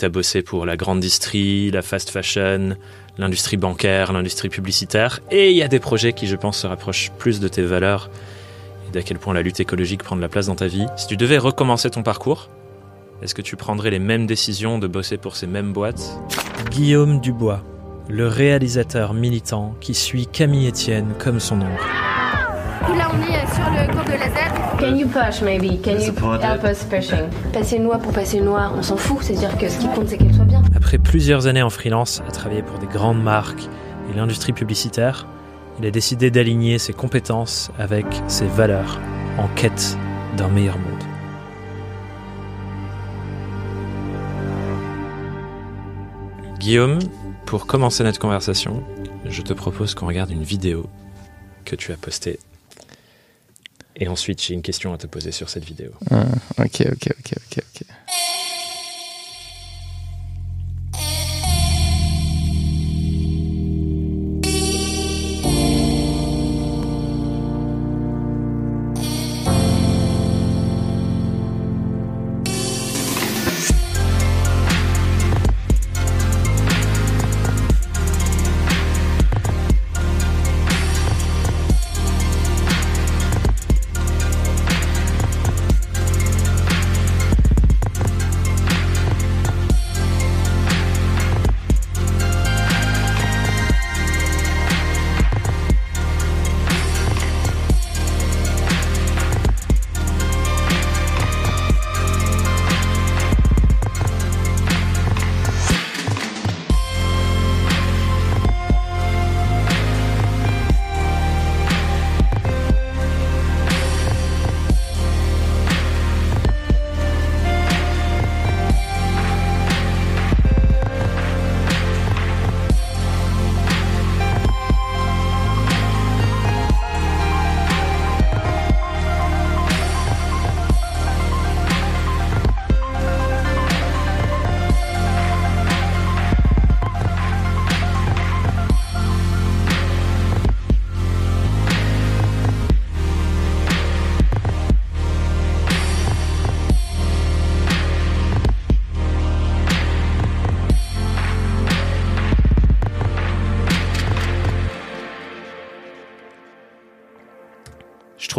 Tu as bossé pour la grande industrie, la fast fashion, l'industrie bancaire, l'industrie publicitaire. Et il y a des projets qui, je pense, se rapprochent plus de tes valeurs et d'à quel point la lutte écologique prend de la place dans ta vie. Si tu devais recommencer ton parcours, est-ce que tu prendrais les mêmes décisions de bosser pour ces mêmes boîtes Guillaume Dubois, le réalisateur militant qui suit Camille Etienne comme son oncle là on est euh, sur le Can you push maybe? Can you help us pushing? Passer une pour passer une on s'en fout, c'est-à-dire que ce qui compte c'est qu'elle soit bien. Après plusieurs années en freelance à travailler pour des grandes marques et l'industrie publicitaire, il a décidé d'aligner ses compétences avec ses valeurs en quête d'un meilleur monde. Guillaume, pour commencer notre conversation, je te propose qu'on regarde une vidéo que tu as postée et ensuite, j'ai une question à te poser sur cette vidéo. ok, ok, ok, ok, ok.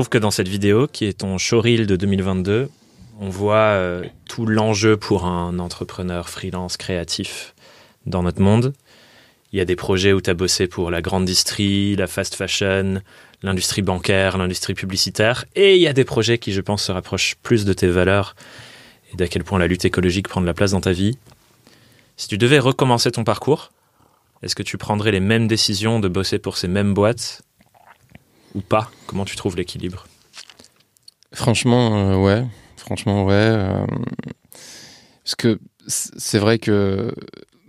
que dans cette vidéo, qui est ton showreel de 2022, on voit euh, tout l'enjeu pour un entrepreneur freelance créatif dans notre monde. Il y a des projets où tu as bossé pour la grande distrie, la fast fashion, l'industrie bancaire, l'industrie publicitaire. Et il y a des projets qui, je pense, se rapprochent plus de tes valeurs et d'à quel point la lutte écologique prend de la place dans ta vie. Si tu devais recommencer ton parcours, est-ce que tu prendrais les mêmes décisions de bosser pour ces mêmes boîtes ou pas Comment tu trouves l'équilibre Franchement, euh, ouais. Franchement, ouais. Euh, parce que c'est vrai que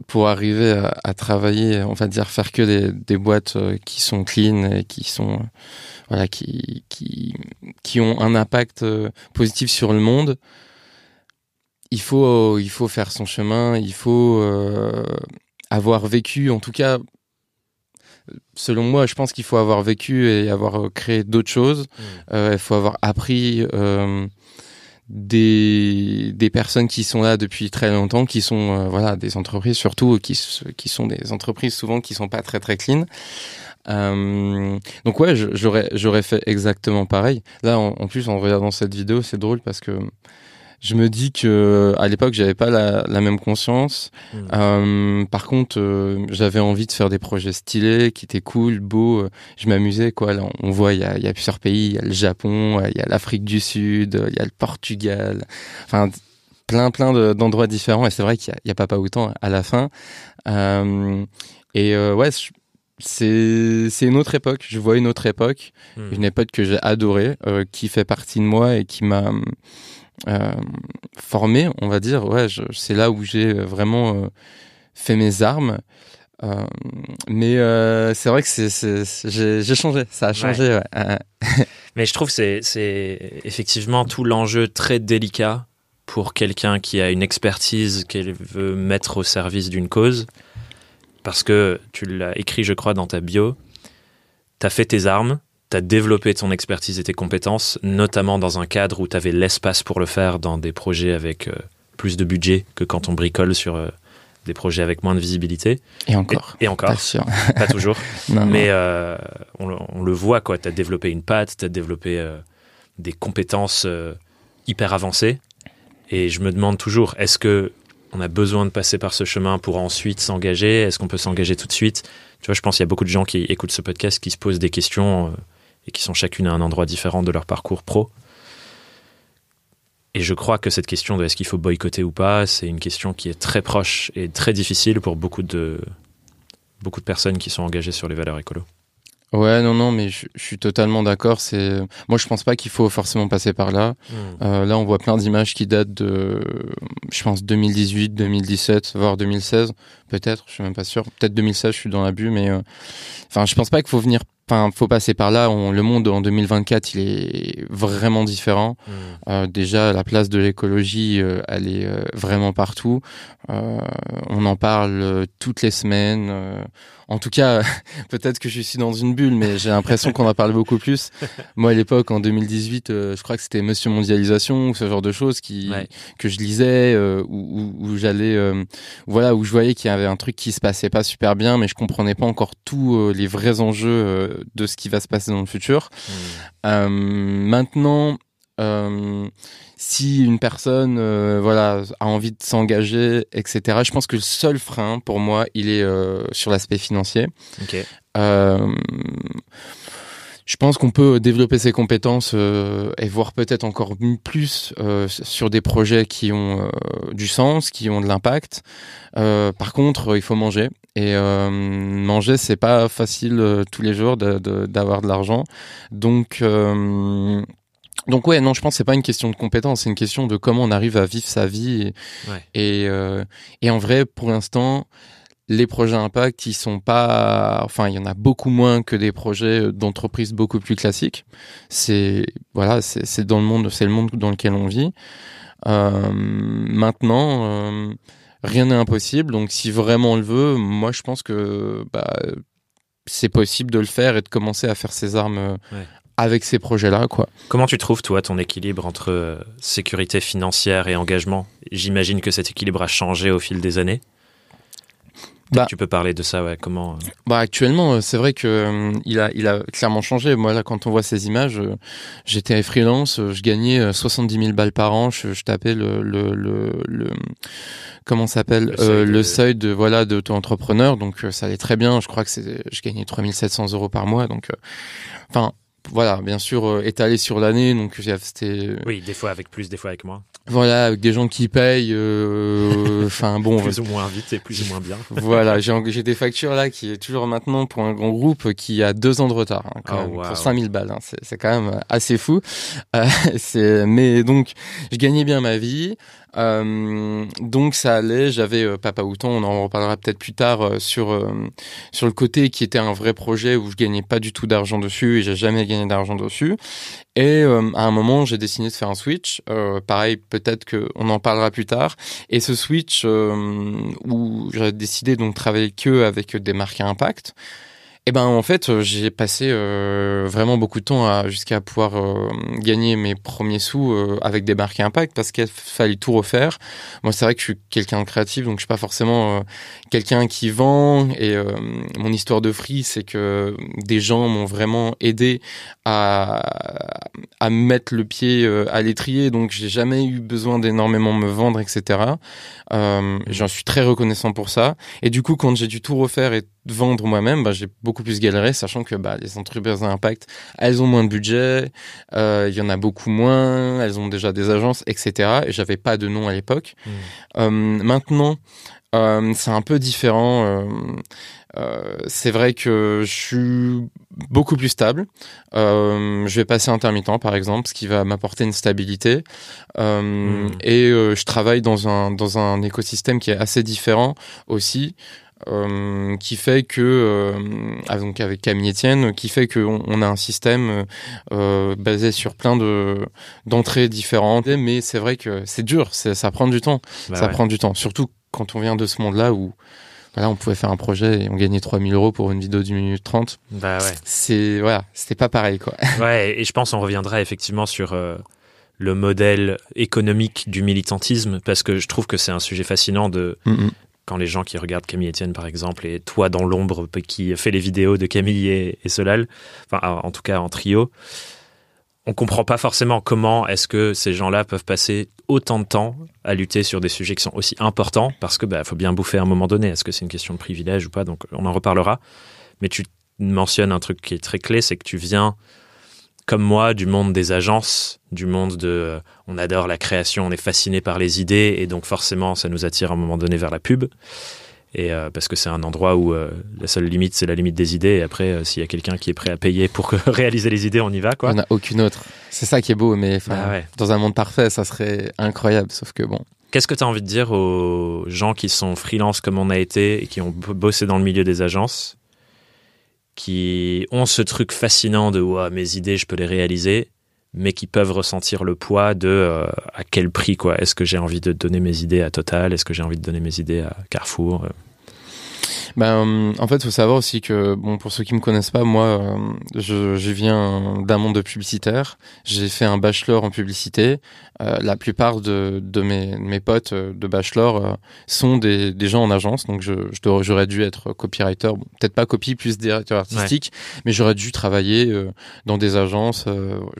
pour arriver à, travailler, on va dire faire que des, boîtes euh, qui sont clean et qui sont voilà qui qui qui ont un impact positif sur le monde, il faut il faut faire son chemin, il faut avoir vécu en tout cas selon moi, je pense qu'il faut avoir vécu et avoir euh, créé d'autres choses. Mm. Euh, il faut avoir appris euh, des, des personnes qui sont là depuis très longtemps, qui sont voilà des entreprises surtout qui qui sont des entreprises souvent qui sont pas très très clean. donc ouais, j'aurais j'aurais fait exactement pareil. Là, en, plus, en regardant cette vidéo, c'est drôle parce que je me dis que à l'époque j'avais pas la, la, même conscience. Hmm. Euh, par contre, euh, j'avais envie de faire des projets stylés, qui étaient cool, beaux. Je m'amusais quoi. Là, on voit il y a, y a, plusieurs pays. Il y a le Japon, il y a l'Afrique du Sud, il y a le Portugal. Enfin plein plein d'endroits différents. Et c'est vrai qu'il y, y, a pas autant à la fin. Euh, et euh, ouais. c'est une autre époque. Je vois une autre époque, hmm. une époque que j'ai adorée, euh, qui fait partie de moi et qui m'a euh, formé, on va dire. Ouais, c'est là où j'ai euh, vraiment euh, fait mes armes. mais c'est vrai que j'ai changé, ça a changé. mais je trouve que c'est effectivement tout l'enjeu très délicat pour quelqu'un qui a une expertise qu'elle veut mettre au service d'une cause. Parce que tu l'as écrit, je crois, dans ta bio, tu as fait tes armes, tu as développé ton expertise et tes compétences, notamment dans un cadre où tu avais l'espace pour le faire dans des projets avec euh, plus de budget que quand on bricole sur euh, des projets avec moins de visibilité. Et encore. Et, encore. Pas toujours. mais euh, on, on, le voit, quoi. Tu as développé une patte, tu as développé des compétences hyper avancées. Et je me demande toujours, est-ce que on a besoin de passer par ce chemin pour ensuite s'engager Est-ce qu'on peut s'engager tout de suite Tu vois, je pense qu'il y a beaucoup de gens qui écoutent ce podcast qui se posent des questions et qui sont chacune à un endroit différent de leur parcours pro. Et je crois que cette question de est-ce qu'il faut boycotter ou pas, c'est une question qui est très proche et très difficile pour beaucoup de, beaucoup de personnes qui sont engagées sur les valeurs écolo. Ouais, non, non, mais je, suis totalement d'accord. C'est moi, je pense pas qu'il faut forcément passer par là. Hmm. Euh, là, on voit plein d'images qui datent de, je pense, 2018, 2017, voire 2016, peut-être. Je suis même pas sûr. Peut-être 2016, je suis dans l'abus, mais je euh, enfin, je pense pas qu'il faut venir Enfin, faut passer par là. On, le monde en 2024, il est vraiment différent. Mm. Euh, déjà, la place de l'écologie, euh, elle est euh, vraiment partout. on en parle toutes les semaines. en tout cas, peut-être que je suis dans une bulle, mais j'ai l'impression qu'on en parle beaucoup plus. Moi, à l'époque, en 2018, je crois que c'était Monsieur Mondialisation ou ce genre de choses qui que je lisais où, où j'allais, voilà, où je voyais qu'il y avait un truc qui se passait pas super bien, mais je comprenais pas encore tous les vrais enjeux de, ce qui va se passer dans le futur. Mmh. Euh, maintenant, euh, si une personne euh, voilà a envie de s'engager, etc. Je pense que le seul frein pour moi, il est sur l'aspect financier je pense qu'on peut développer ses compétences euh, et voir peut-être encore plus euh, sur des projets qui ont euh, du sens, qui ont de l'impact. par contre, il faut manger et manger c'est pas facile tous les jours d'avoir de, l'argent. Donc donc ouais, non, je pense que c'est pas une question de compétence, c'est une question de comment on arrive à vivre sa vie. et, et en vrai, pour l'instant, les projets impact, ils sont pas, enfin, il y en a beaucoup moins que des projets euh, d'entreprise beaucoup plus classiques. C'est voilà, c'est dans le monde, c'est le monde dans lequel on vit. Euh, maintenant, euh, rien n'est impossible. Donc, si vraiment on le veut, moi, je pense que bah, c'est possible de le faire et de commencer à faire ses armes avec ces projets-là. quoi. Comment tu trouves, toi, ton équilibre entre sécurité financière et engagement J'imagine que cet équilibre a changé au fil des années. Bah, tu peux parler de ça, ouais, comment euh bah, Actuellement, euh, c'est vrai que euh, il a, il a clairement changé. Moi, là, quand on voit ces images, j'étais freelance, je gagnais 70 000 balles par an, je, tapais le, le, le, comment s'appelle le, seuil de voilà de ton entrepreneur, donc ça allait très bien. Je crois que c'est, je gagnais 3700 euros par mois, donc enfin voilà, bien sûr, euh, étalé sur l'année. Donc, c'était. Oui, des fois avec plus, des fois avec moins. Voilà, avec des gens qui payent. Euh, enfin, euh, bon. plus ou moins vite et plus ou moins bien. voilà, j'ai des factures là qui est toujours maintenant pour un grand groupe qui a deux ans de retard. Hein, oh, Pour 5000 balles. Hein, c'est quand même assez fou. Euh, mais donc, je gagnais bien ma vie. Euh, donc ça allait, j'avais euh, Papa Houton on en reparlera peut-être plus tard euh, sur sur le côté qui était un vrai projet où je gagnais pas du tout d'argent dessus et j'ai jamais gagné d'argent dessus. Et à un moment, j'ai décidé de faire un switch. pareil, peut-être qu'on en parlera plus tard. Et ce switch où j'ai décidé donc de travailler que avec des marques à impact. Eh ben en fait, euh, j'ai passé euh, vraiment beaucoup de temps à, jusqu'à pouvoir euh, gagner mes premiers sous avec des marques impact parce qu'il fallait tout refaire. Moi, c'est vrai que je suis quelqu'un de créatif, donc je suis pas forcément quelqu'un qui vend. Et mon histoire de free, c'est que des gens m'ont vraiment aidé à mettre le pied à l'étrier, donc j'ai jamais eu besoin d'énormément me vendre, etc. J'en suis très reconnaissant pour ça. Et du coup, quand j'ai dû tout refaire et de vendre moi-même, bah, j'ai beaucoup plus galéré, sachant que bah, les entreprises à impact, elles ont moins de budget, euh, il y en a beaucoup moins, elles ont déjà des agences, etc. Et j'avais pas de nom à l'époque. Mmh. Hum, maintenant, hum, c'est un peu différent. Hum, euh, c'est vrai que je suis beaucoup plus stable. je vais passer intermittent, par exemple, ce qui va m'apporter une stabilité. Mmh. Et euh, je travaille dans un, dans un écosystème qui est assez différent aussi. Euh, qui fait que euh, ah, donc avec Camille Etienne, qui fait qu'on on a un système euh, basé sur plein de d'entrées différentes. Mais c'est vrai que c'est dur, ça prend du temps, bah ça prend du temps. Surtout quand on vient de ce monde-là où voilà, on pouvait faire un projet et on gagnait 3000 euros pour une vidéo d'une minute 30. Bah ouais. C'est voilà, c'était pas pareil quoi. Ouais, et je pense on reviendra effectivement sur le modèle économique du militantisme parce que je trouve que c'est un sujet fascinant de quand les gens qui regardent Camille Etienne, par exemple, et toi dans l'ombre qui fait les vidéos de Camille et, Solal, enfin, en tout cas en trio, on comprend pas forcément comment est-ce que ces gens-là peuvent passer autant de temps à lutter sur des sujets qui sont aussi importants, parce que bah, faut bien bouffer à un moment donné. Est-ce que c'est une question de privilège ou pas Donc on en reparlera. Mais tu mentionnes un truc qui est très clé, c'est que tu viens comme moi, du monde des agences, du monde de euh, on adore la création, on est fasciné par les idées, et donc forcément, ça nous attire à un moment donné vers la pub. Et euh, parce que c'est un endroit où euh, la seule limite, c'est la limite des idées. Et après, s'il y a quelqu'un qui est prêt à payer pour réaliser les idées, on y va. Quoi. On n'a aucune autre. C'est ça qui est beau, mais ah dans un monde parfait, ça serait incroyable. Sauf que bon. Qu'est-ce que tu as envie de dire aux gens qui sont freelance comme on a été et qui ont bossé dans le milieu des agences qui ont ce truc fascinant de mes idées, je peux les réaliser, mais qui peuvent ressentir le poids de euh, à quel prix quoi. Est-ce que j'ai envie de donner mes idées à Total Est-ce que j'ai envie de donner mes idées à Carrefour euh, ben, en fait, faut savoir aussi que, bon, pour ceux qui me connaissent pas, moi, euh, je, je viens d'un monde de publicitaire. J'ai fait un bachelor en publicité. Euh, la plupart de, de mes, mes, potes euh, de bachelor sont des, des, gens en agence. Donc, je, j'aurais dû être copywriter. peut-être pas copie plus directeur artistique, mais j'aurais dû travailler dans des agences,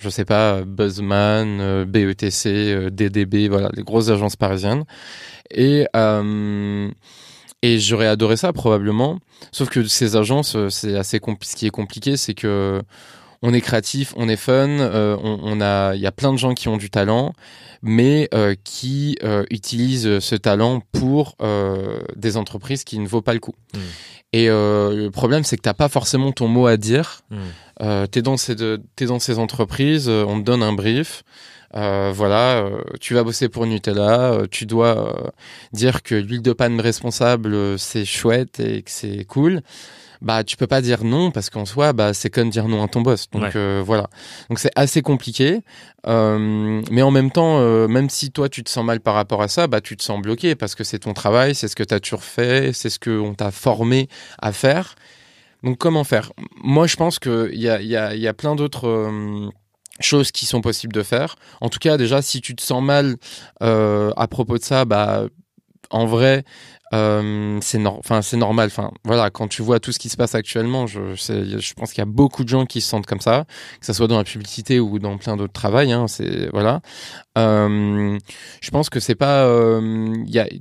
je sais pas, Buzzman, BETC, DDB, voilà, les grosses agences parisiennes. Et, et j'aurais adoré ça probablement. Sauf que ces agences, euh, c'est assez ce qui est compliqué, c'est que on est créatif, on est fun, euh, on, a, il y a plein de gens qui ont du talent, mais euh, qui utilisent ce talent pour des entreprises qui ne vaut pas le coup. Hmm. Et le problème, c'est que t'as pas forcément ton mot à dire. Hmm. tu es dans ces, t'es dans ces entreprises, on te donne un brief. Euh, voilà, euh, tu vas bosser pour Nutella, euh, tu dois dire que l'huile de palme responsable c'est chouette et que c'est cool. Bah, tu peux pas dire non parce qu'en soi, bah, c'est comme dire non à ton boss. Donc voilà. Donc c'est assez compliqué. mais en même temps, même si toi tu te sens mal par rapport à ça, bah tu te sens bloqué parce que c'est ton travail, c'est ce que tu as toujours fait, c'est ce que qu'on t'a formé à faire. Donc comment faire Moi, je pense qu'il y a, y, a, y a plein d'autres choses qui sont possibles de faire. En tout cas, déjà, si tu te sens mal euh, à propos de ça, bah, en vrai, euh, c'est normal. Enfin, voilà, quand tu vois tout ce qui se passe actuellement, je, je, pense qu'il y a beaucoup de gens qui se sentent comme ça, que ce soit dans la publicité ou dans plein d'autres travail. Hein, voilà. Euh, je pense que c'est pas.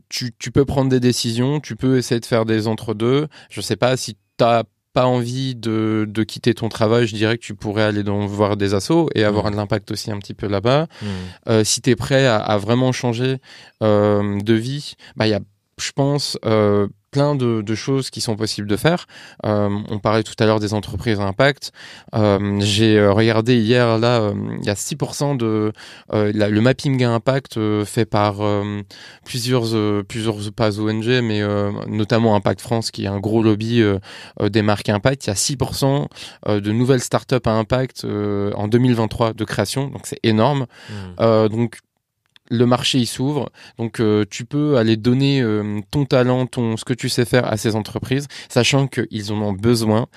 tu, tu peux prendre des décisions, tu peux essayer de faire des entre deux. Je sais pas si tu as pas envie de, de, quitter ton travail, je dirais que tu pourrais aller dans, voir des assos et avoir un mm. de l'impact aussi un petit peu là-bas. Mm. Euh, si tu es prêt à, vraiment changer euh, de vie, bah, il y a, je pense, euh, plein de, choses qui sont possibles de faire. Euh, on parlait tout à l'heure des entreprises à impact. Euh, j'ai euh, regardé hier, là, il y a 6% de le mapping à impact fait par plusieurs, plusieurs, pas ONG, mais notamment Impact France, qui est un gros lobby des marques impact. Il y a 6% de nouvelles startups à impact en 2023 de création, donc c'est énorme. Mmh. donc le marché il s'ouvre. Donc euh, tu peux aller donner euh, ton talent, ton ce que tu sais faire à ces entreprises, sachant qu'ils en ont besoin.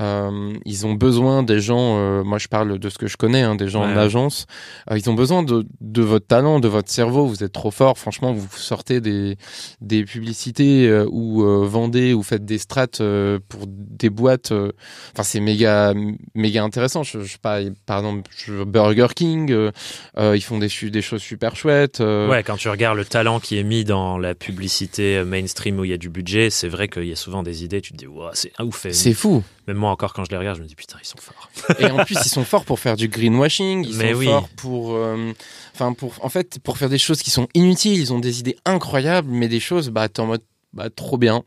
Euh, ils ont besoin des gens. moi, je parle de ce que je connais, hein, des gens en agence. ils ont besoin de, de, votre talent, de votre cerveau. Vous êtes trop fort. Franchement, vous sortez des des publicités ou vendez ou faites des strates pour des boîtes. Enfin, c'est méga méga intéressant. Je, je par exemple, Burger King. ils font des des choses super chouettes euh, ouais, quand tu regardes le talent qui est mis dans la publicité euh, mainstream où il y a du budget, c'est vrai qu'il y a souvent des idées, tu te dis, wow, c'est ouf. C'est fou. Même moi, encore, quand je les regarde, je me dis, putain, ils sont forts. Et en plus, ils sont forts pour faire du greenwashing, ils sont forts pour. Euh, enfin, pour, en fait, pour faire des choses qui sont inutiles, ils ont des idées incroyables, mais des choses, bah, t'es en mode, bah, trop bien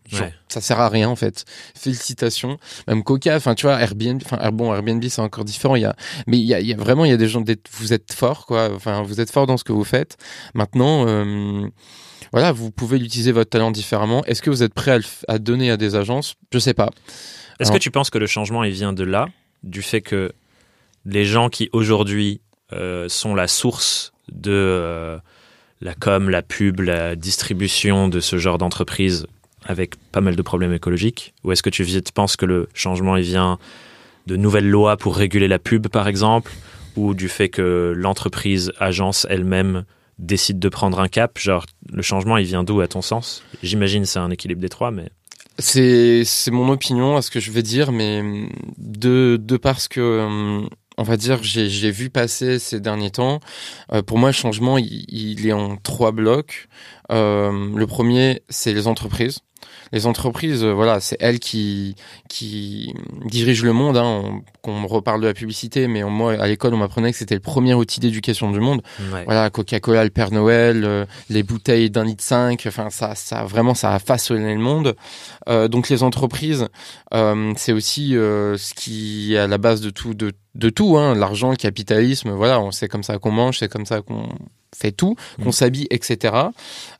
ça sert à rien en fait félicitations même Coca enfin tu vois Airbnb enfin Airbnb c'est encore différent il y a mais il y vraiment il y a des gens vous êtes forts quoi enfin vous êtes fort dans ce que vous faites maintenant euh, voilà vous pouvez utiliser votre talent différemment est-ce que vous êtes prêt à, donner à des agences je sais pas est-ce que tu penses que le changement il vient de là du fait que les gens qui aujourd'hui euh, sont la source de euh, la com, la pub, la distribution de ce genre d'entreprise avec pas mal de problèmes écologiques Ou est-ce que tu penses que le changement il vient de nouvelles lois pour réguler la pub, par exemple, ou du fait que l'entreprise, agence elle-même décide de prendre un cap Genre, le changement, il vient d'où à ton sens J'imagine c'est un équilibre des trois, mais... C'est mon opinion à ce que je vais dire, mais de, parce que... Hum, on va dire, j'ai vu passer ces derniers temps. Euh, pour moi, le changement, il, il, est en trois blocs. Euh, le premier, c'est les entreprises les entreprises, euh, voilà, c'est elles qui, qui dirigent le monde. Hein. On, reparle de la publicité, mais moi, à l'école, on m'apprenait que c'était le premier outil d'éducation du monde. Voilà, Coca-Cola, le Père Noël, euh, les bouteilles d'un litre cinq. Enfin, ça, ça vraiment, ça a façonné le monde. Euh, donc les entreprises, c'est aussi ce qui est à la base de tout, de, tout. Hein. L'argent, le capitalisme, voilà, on c'est comme ça qu'on mange, c'est comme ça qu'on fait tout, mm. qu'on s'habille, etc.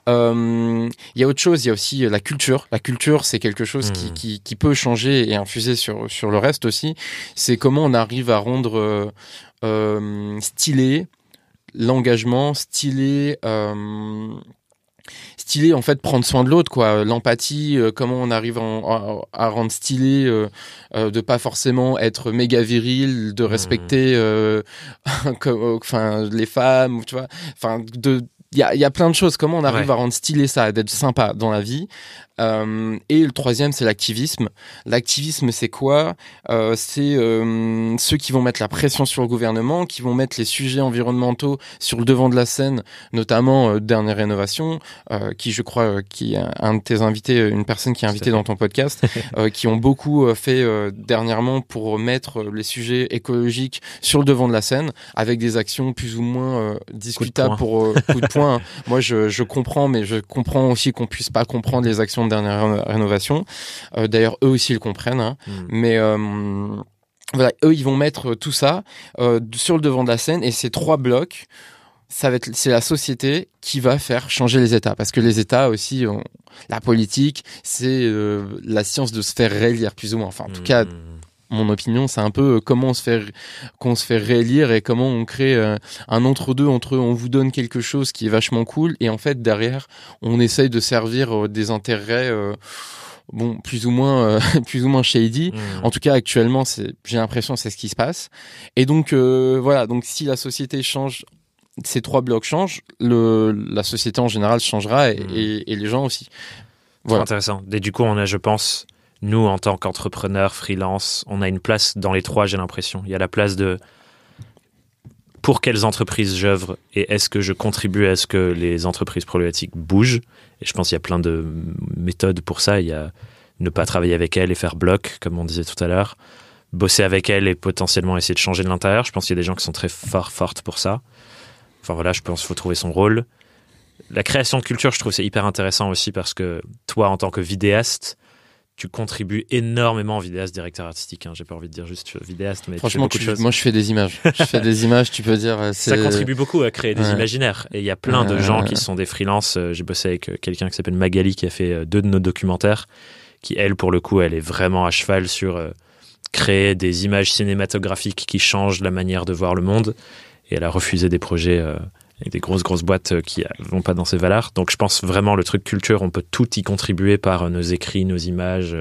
Euh, il y a autre chose, il y a aussi euh, la culture. La culture, c'est quelque chose mm. qui, peut changer et infuser sur, sur le reste aussi. C'est comment on arrive à rendre euh, stylé l'engagement, stylé stylé en fait prendre soin de l'autre quoi l'empathie euh, comment on arrive à, rendre stylé euh, euh, de pas forcément être méga viril de mmh. respecter enfin les femmes tu vois enfin de il y, a, plein de choses. Comment on arrive à rendre stylé ça, d'être sympa dans la vie euh, et le troisième, c'est l'activisme. L'activisme, c'est quoi euh, C'est euh, ceux qui vont mettre la pression sur le gouvernement, qui vont mettre les sujets environnementaux sur le devant de la scène, notamment dernière rénovation, qui je crois, qui est un de tes invités, une personne qui est invitée dans ton podcast, qui ont beaucoup fait dernièrement pour mettre les sujets écologiques sur le devant de la scène, avec des actions plus ou moins discutables pour coup de poing. Moi, je, je comprends, mais je comprends aussi qu'on puisse pas comprendre les actions dernière rénovation. Euh, d'ailleurs, eux aussi ils le comprennent. Hein. Hmm. Mais euh, voilà, eux, ils vont mettre euh, tout ça sur le devant de la scène et ces trois blocs. Ça va c'est la société qui va faire changer les États, parce que les États aussi, la politique, c'est la science de se faire réélire plus ou moins. Enfin, en tout hmm. cas, mon opinion, c'est un peu euh, comment on se fait qu'on se fait réélire et comment on crée euh, un entre-deux entre on vous donne quelque chose qui est vachement cool et en fait derrière on essaye de servir euh, des intérêts bon plus ou moins plus ou moins shady. Mmh. En tout cas actuellement c'est j'ai l'impression c'est ce qui se passe et donc voilà donc si la société change ces trois blocs changent, la société en général changera mmh. et, les gens aussi. Voilà. Intéressant. Et du coup, on a, je pense, nous, en tant qu'entrepreneurs, freelance, on a une place dans les trois, j'ai l'impression. Il y a la place de pour quelles entreprises j'œuvre et est-ce que je contribue à ce que les entreprises problématiques bougent. Et je pense qu'il y a plein de méthodes pour ça. Il y a ne pas travailler avec elles et faire bloc, comme on disait tout à l'heure. Bosser avec elles et potentiellement essayer de changer de l'intérieur. Je pense qu'il y a des gens qui sont très fort fortes pour ça. Enfin voilà, je pense qu'il faut trouver son rôle. La création de culture, je trouve, c'est hyper intéressant aussi parce que toi, en tant que vidéaste, tu contribues énormément vidéaste, directeur artistique. Hein. J'ai pas envie de dire juste vidéaste, mais franchement, moi je fais des images. je fais des images. Tu peux dire. Euh, Ça contribue beaucoup à créer des imaginaires. Et il y a plein de gens qui sont des freelances. Euh, j'ai bossé avec euh, quelqu'un qui s'appelle Magali qui a fait deux de nos documentaires. Qui elle, pour le coup, elle est vraiment à cheval sur créer des images cinématographiques qui changent la manière de voir le monde. Et elle a refusé des projets et des grosses grosses boîtes euh, qui euh, vont pas dans ces valeurs. Donc je pense vraiment le truc culture, on peut tout y contribuer par euh, nos écrits, nos images,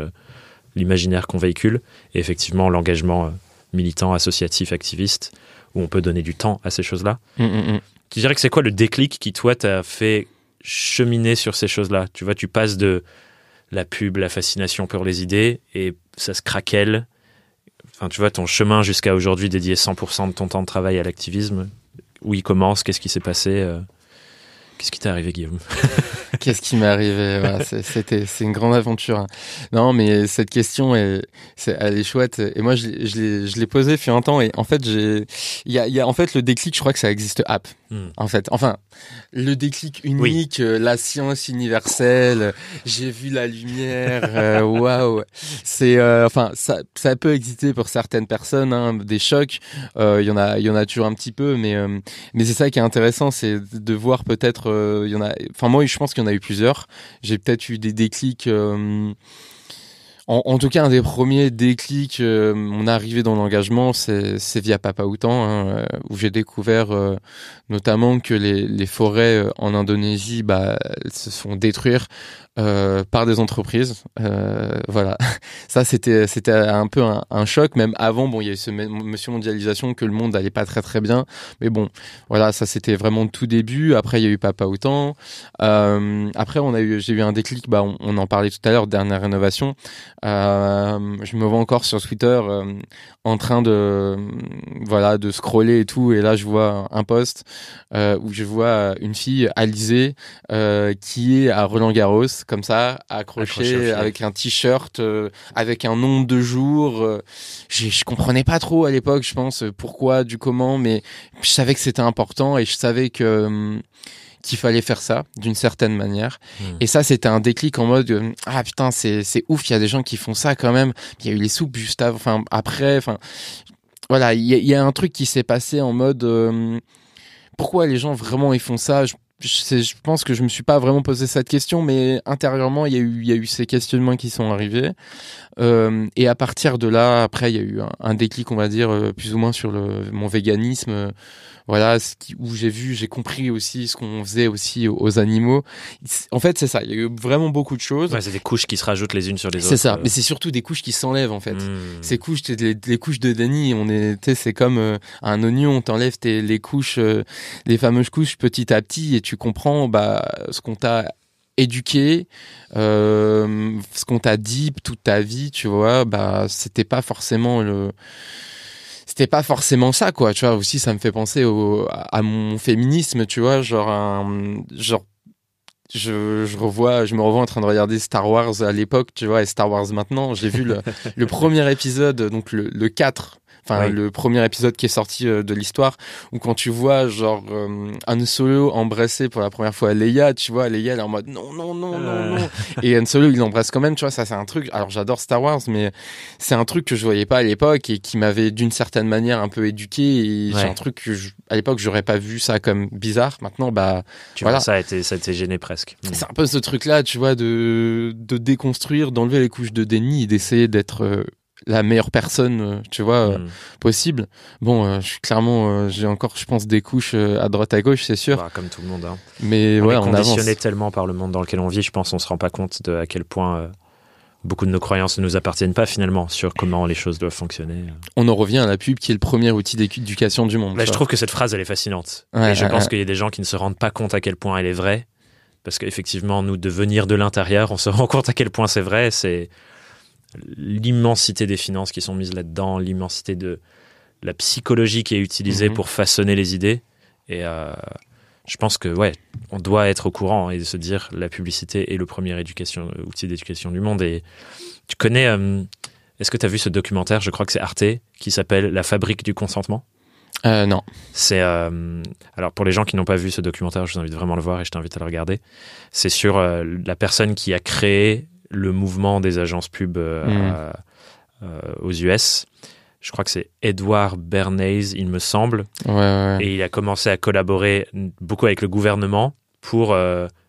l'imaginaire qu'on véhicule et effectivement l'engagement militant, associatif, activiste où on peut donner du temps à ces choses-là. Hum, hum, hum. Tu dirais que c'est quoi le déclic qui toi t'a fait cheminer sur ces choses-là Tu vois, tu passes de la pub, la fascination pour les idées et ça se craquelle. Enfin, tu vois, ton chemin jusqu'à aujourd'hui dédié 100% de ton temps de travail à l'activisme, où il commence Qu'est-ce qui s'est passé euh, Qu'est-ce qui t'est arrivé, Guillaume Qu'est-ce qui m'est arrivé C'était c'est une grande aventure. Hein. Non, mais cette question est, elle est chouette. Et moi, je, je l'ai posée fait un temps. Et en fait, j'ai il y a, y a, en fait le déclic. Je crois que ça existe app. Hmm. En fait, enfin le déclic unique, euh, la science universelle. J'ai vu la lumière. Euh, waouh C'est euh, enfin ça, ça peut exister pour certaines personnes. Hein, des chocs. Il y en a il y en a toujours un petit peu, mais mais c'est ça qui est intéressant, c'est de voir peut-être il y en a. Enfin moi, je pense qu'il a eu plusieurs. J'ai peut-être eu des déclics en, en, tout cas, un des premiers déclics, euh, mon arrivée dans l'engagement, c'est via Papa Outan, hein, euh, où j'ai découvert euh, notamment que les, les, forêts euh, en Indonésie bah, se font détruire euh, par des entreprises. voilà, ça c'était c'était un peu un, un, choc. Même avant, bon, il y a eu ce Monsieur Mondialisation que le monde n'allait pas très très bien, mais bon, voilà, ça c'était vraiment tout début. Après, il y a eu Papa Outan. après, on a eu, j'ai eu un déclic. Bah, on en parlait tout à l'heure, dernière rénovation. Euh, je me vois encore sur Twitter euh, en train de voilà de scroller et tout, et là je vois un post euh, où je vois une fille alisée qui est à Roland Garros comme ça accrochée, avec un t-shirt avec un nom de jour. Je, je comprenais pas trop à l'époque, je pense pourquoi, du comment, mais je savais que c'était important et je savais que hum, qu'il fallait faire ça d'une certaine manière. Hmm. Et ça, c'était un déclic en mode euh, ah putain, c'est ouf, il y a des gens qui font ça quand même. Il y a eu les soupes juste enfin après, enfin voilà, il y, a un truc qui s'est passé en mode euh, pourquoi les gens vraiment ils font ça je, pense que je me suis pas vraiment posé cette question, mais intérieurement, il y a eu, il y a eu ces questionnements qui sont arrivés. Euh, et à partir de là, après, il y a eu un, déclic, on va dire, euh, plus ou moins sur le, mon véganisme. Euh, voilà, ce qui, où j'ai vu, j'ai compris aussi ce qu'on faisait aussi aux, animaux. En fait, c'est ça. Il y a eu vraiment beaucoup de choses. c'est des couches qui se rajoutent les unes sur les autres. C'est ça. Euh. Mais c'est surtout des couches qui s'enlèvent, en fait. Hmm. Ces couches, les, couches de Denis, on était, c'est comme un oignon, on t'enlève les couches, les fameuses couches petit à petit et tu comprends bah, ce qu'on t'a éduqué, euh, ce qu'on t'a dit toute ta vie, tu vois, bah c'était pas forcément le c'était pas forcément ça quoi, tu vois, aussi ça me fait penser à mon féminisme, tu vois, genre genre je, revois, je me revois en train de regarder Star Wars à l'époque, tu vois, et Star Wars maintenant. J'ai vu le, premier épisode, donc le, le 4, Enfin, le premier épisode qui est sorti euh, de l'histoire, où quand tu vois, genre, euh, Han Solo embrasser pour la première fois Leia, tu vois, Leia, elle est en mode non, non, non, non, euh. non. Et Han Solo, il embrasse quand même, tu vois, ça, c'est un truc. Alors, j'adore Star Wars, mais c'est un truc que je voyais pas à l'époque et qui m'avait d'une certaine manière un peu éduqué. Et c'est un truc que, je, à l'époque, j'aurais pas vu ça comme bizarre. Maintenant, bah. Tu vois, ça a été, ça gêné presque. C'est un peu ce truc-là, tu vois, de, de déconstruire, d'enlever les couches de déni et d'essayer d'être la meilleure personne, euh, tu vois, euh, mm. possible. Bon, euh, je suis clairement, j'ai encore, je pense, des couches à droite à gauche, c'est sûr. Bah, comme tout le monde. Hein. Mais on ouais, est conditionné on tellement par le monde dans lequel on vit, je pense, on se rend pas compte de à quel point beaucoup de nos croyances ne nous appartiennent pas finalement sur comment les choses doivent fonctionner. On en revient à la pub qui est le premier outil d'éducation du monde. là bah, je trouve que cette phrase elle est fascinante. je pense qu'il y a des gens qui ne se rendent pas compte à quel point elle est vraie. Parce qu'effectivement, nous, de venir de l'intérieur, on se rend compte à quel point c'est vrai. C'est l'immensité des finances qui sont mises là-dedans, l'immensité de la psychologie qui est utilisée mhm. pour façonner les idées. Et euh, je pense que ouais, on doit être au courant et se dire la publicité est le premier éducation, outil d'éducation du monde. Et tu connais, euh, est-ce que tu as vu ce documentaire Je crois que c'est Arte qui s'appelle La fabrique du consentement. Euh, non. C'est euh, alors pour les gens qui n'ont pas vu ce documentaire, je vous invite vraiment à le voir et je t'invite à le regarder. C'est sur la personne qui a créé le mouvement des agences pub euh, mmh. euh, euh, aux US. Je crois que c'est Edward Bernays, il me semble. Et il a commencé à collaborer beaucoup avec le gouvernement pour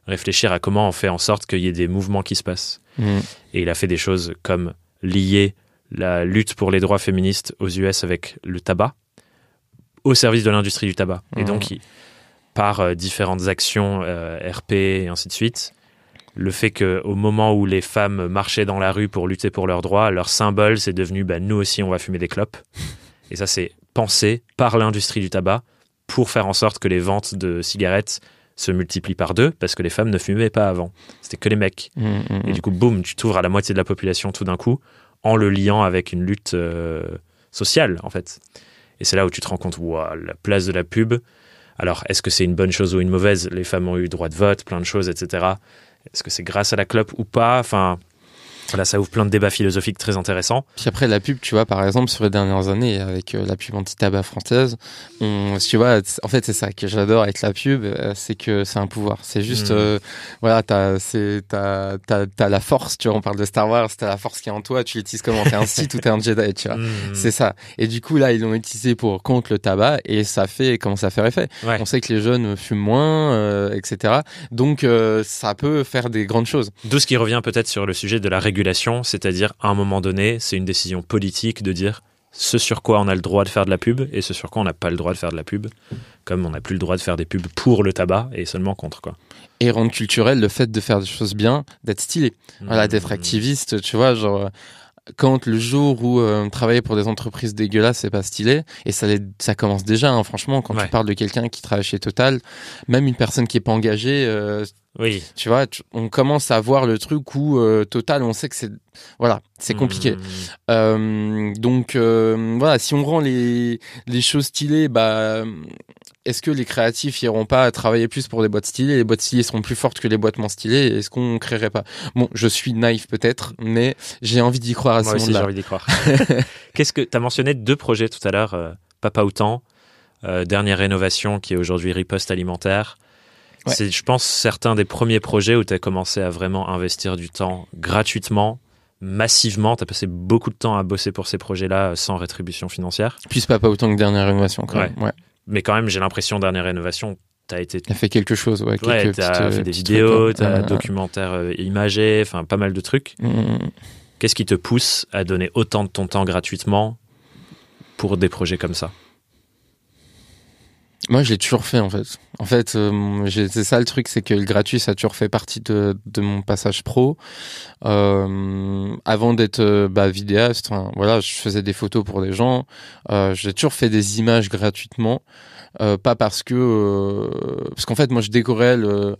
réfléchir à comment on fait en sorte qu'il y ait des mouvements qui se passent. Mmh. Et il a fait des choses comme lier la lutte pour les droits féministes aux US avec le tabac au service de l'industrie du tabac. Et mmh. donc, par différentes actions RP et ainsi de suite, le fait qu'au moment où les femmes marchaient dans la rue pour lutter pour leurs droits, leur symbole, c'est devenu ben nous aussi, on va fumer des clopes. Et ça, c'est pensé par l'industrie du tabac pour faire en sorte que les ventes de cigarettes se multiplient par deux parce que les femmes ne fumaient pas avant. C'était que les mecs. Mmh, mmh, mmh. Et du coup, boum, tu t'ouvres à la moitié de la population tout d'un coup en le liant avec une lutte euh, sociale, en fait. Et c'est là où tu te rends compte, la place de la pub. Alors, est-ce que c'est une bonne chose ou une mauvaise Les femmes ont eu droit de vote, plein de choses, etc. Est-ce que c'est grâce à la clope ou pas Enfin, voilà, ça ouvre plein de débats philosophiques très intéressants. Puis après, la pub, tu vois, par exemple, sur les dernières années, avec euh, la pub anti-tabac française, on, tu vois, en fait, c'est ça que j'adore avec la pub, euh, c'est que c'est un pouvoir. C'est juste, hmm. euh, voilà, t'as, c'est, t'as, t'as, la force, tu vois, on parle de Star Wars, t'as la force qui est en toi, tu l'utilises comment T'es un site ou t'es un Jedi, tu vois. Hmm. C'est ça. Et du coup, là, ils l'ont utilisé pour contre le tabac et ça fait, comment ça fait effet. On sait que les jeunes fument moins, etc. Donc, ça peut faire des grandes choses. D'où ce qui revient peut-être sur le sujet de la régulation c'est-à-dire à un moment donné, c'est une décision politique de dire ce sur quoi on a le droit de faire de la pub et ce sur quoi on n'a pas le droit de faire de la pub, comme on n'a plus le droit de faire des pubs pour le tabac et seulement contre quoi. Et rendre culturel le fait de faire des choses bien, d'être stylé, voilà, mmh. d'être activiste, tu vois, genre quand le jour où euh, travailler pour des entreprises dégueulasses, c'est pas stylé, et ça, ça commence déjà, hein, franchement, quand tu parles de quelqu'un qui travaille chez Total, même une personne qui est pas engagée, euh, oui. Tu vois, on commence à voir le truc où euh, total, on sait que c'est voilà, c'est hmm. compliqué. Euh, donc euh, voilà, si on rend les, choses stylées, bah, est-ce que les créatifs iront pas travailler plus pour des boîtes stylées Les boîtes stylées seront plus fortes que les boîtes moins stylées. Est-ce qu'on créerait pas Bon, je suis naïf peut-être, mais j'ai envie d'y croire à ce moment-là. J'ai envie d'y croire. Qu'est-ce que tu as mentionné deux projets tout à l'heure, Papa Outan, dernière rénovation qui est aujourd'hui Riposte Alimentaire. C'est, je pense, certains des premiers projets où tu as commencé à vraiment investir du temps gratuitement, massivement. Tu as passé beaucoup de temps à bosser pour ces projets-là euh, sans rétribution financière. Puis c'est pas, pas autant que Dernière Rénovation, quand même. Mais quand même, j'ai l'impression, Dernière Rénovation, tu as été. Tu fait quelque chose, ouais. ouais tu as fait des vidéos, tu hein. as un documentaires euh, enfin, pas mal de trucs. Mmh, mmh, mmh. Qu'est-ce qui te pousse à donner autant de ton temps gratuitement pour des projets comme ça moi, je l'ai toujours fait en fait. En fait, euh, c'est ça le truc, c'est que le gratuit, ça a toujours fait partie de, mon passage pro. Euh, avant d'être euh, bah, vidéaste, voilà, je faisais des photos pour des gens. J'ai toujours fait des images gratuitement, pas parce que, parce qu'en fait, moi, je décorais le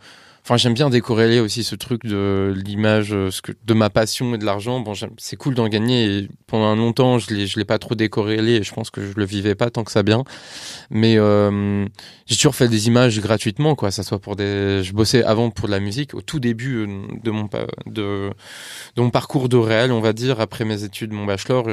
Enfin, j'aime bien décorréler aussi ce truc de l'image, euh, de ma passion et de l'argent. Bon, c'est cool d'en gagner. Et pendant longtemps, je temps, je l'ai pas trop décorrélé. Et je pense que je le vivais pas tant que ça bien. Mais euh, j'ai toujours fait des images gratuitement, quoi. Ça soit pour des, je bossais avant pour de la musique au tout début euh, de mon de, de mon parcours de réel, on va dire après mes études, mon bachelor,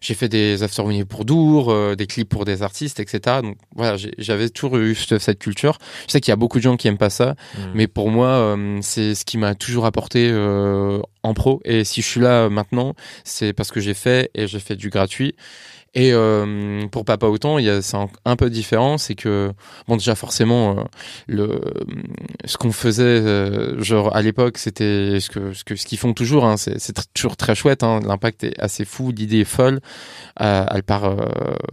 j'ai fait des after pour Dour, des clips pour des artistes, etc. Donc voilà, j'avais toujours eu cette culture. Je sais qu'il y a beaucoup de gens qui aiment pas ça, mmh. mais pour moi, euh, c'est ce qui m'a toujours apporté euh, en pro. Et si je suis là euh, maintenant, c'est parce que j'ai fait et j'ai fait du gratuit. Et pour Papa Autant, c'est un, un, peu différent, c'est que bon déjà forcément le ce qu'on faisait genre à l'époque, c'était ce que ce que ce qu'ils font toujours, hein. c'est toujours très chouette, hein. l'impact est assez fou, l'idée est folle, elle part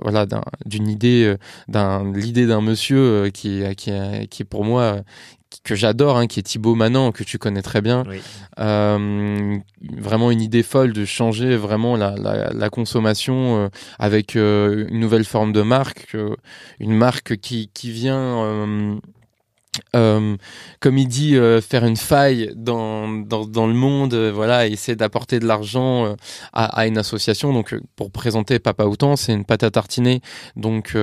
voilà d'une idée d'un l'idée d'un monsieur qui qui qui est pour moi que j'adore, hein, qui est Thibaut Manant, que tu connais très bien. Euh, vraiment une idée folle de changer vraiment la, la, la consommation euh, avec euh, une nouvelle forme de marque, une marque qui, qui vient euh, comme il dit, euh, faire une faille dans, le monde, euh, voilà, essayer d'apporter de l'argent à, une association. Donc, pour présenter Papa Outan, c'est une pâte à tartiner, donc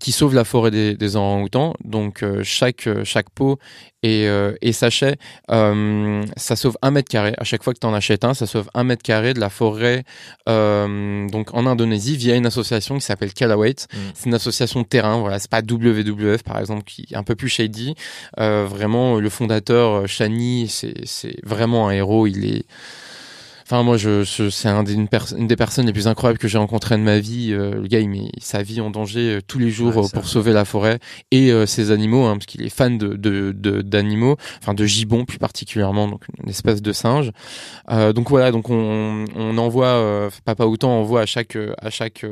qui sauve la forêt des, des orang Donc, chaque chaque pot et, euh, et sachez, euh, ça sauve un mètre carré. À chaque fois que tu en achètes un, ça sauve un mètre carré de la forêt euh, donc en Indonésie via une association qui s'appelle Calawait. Mm. C'est une association de terrain. Voilà, c'est pas WWF par exemple qui est un peu plus shady. Euh, vraiment, le fondateur Shani, c'est vraiment un héros. Il est Enfin, moi, je, c'est un une, des personnes les plus incroyables que j'ai rencontrées de ma vie. Euh, le gars, il met sa vie en danger euh, tous les jours euh, pour sauver la forêt et ses animaux, hein, parce qu'il est fan de d'animaux, enfin de gibbons plus particulièrement, donc une espèce de singe. donc voilà, donc on, on envoie, Papa autant envoie à chaque à chaque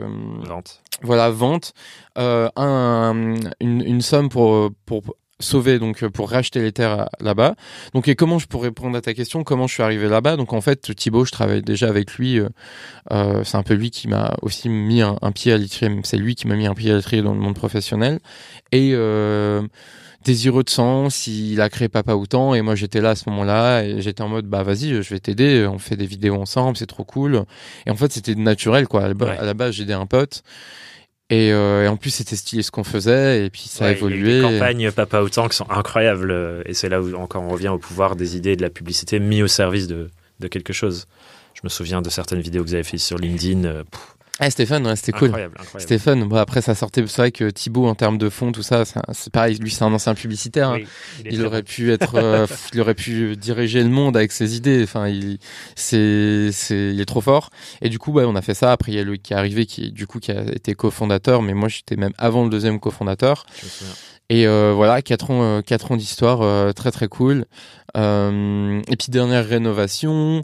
vente. Voilà vente un, une, une, somme pour pour sauver donc euh, pour racheter les terres là-bas. Donc et comment je pourrais répondre à ta question, comment je suis arrivé là-bas Donc en fait Thibaut, je travaille déjà avec lui. Euh, euh c'est un peu lui qui m'a aussi mis un, pied à l'étrier. C'est lui qui m'a mis un pied à l'étrier dans le monde professionnel. Et euh, désireux de sens, il a créé Papa Outan et moi j'étais là à ce moment-là et j'étais en mode bah vas-y, je vais t'aider, on fait des vidéos ensemble, c'est trop cool. Et en fait, c'était naturel quoi. À la base, j'ai aidé un pote euh, et, en plus, c'était stylé ce qu'on faisait, et puis ça a évolué. Les campagnes Papa Autant qui sont incroyables, euh, et c'est là où encore on revient au pouvoir des idées de la publicité mis au service de, quelque chose. Je me souviens de certaines vidéos que vous avez faites sur LinkedIn. Euh, ah, Stéphane, c'était c'était cool. Stéphane, après, ça sortait. C'est vrai que Thibaut, en termes de fond, tout ça, c'est pareil. Lui, c'est un ancien publicitaire. Hein. il, aurait pu être, euh, il aurait pu diriger le monde avec ses idées. Enfin, il, c'est, c'est, il est trop fort. Et du coup, on a fait ça. Après, il y a Loïc qui est arrivé, qui, du coup, qui a été cofondateur. Mais moi, j'étais même avant le deuxième cofondateur. Et euh, voilà, quatre ans, euh, quatre ans d'histoire euh, très très cool. et puis dernière rénovation,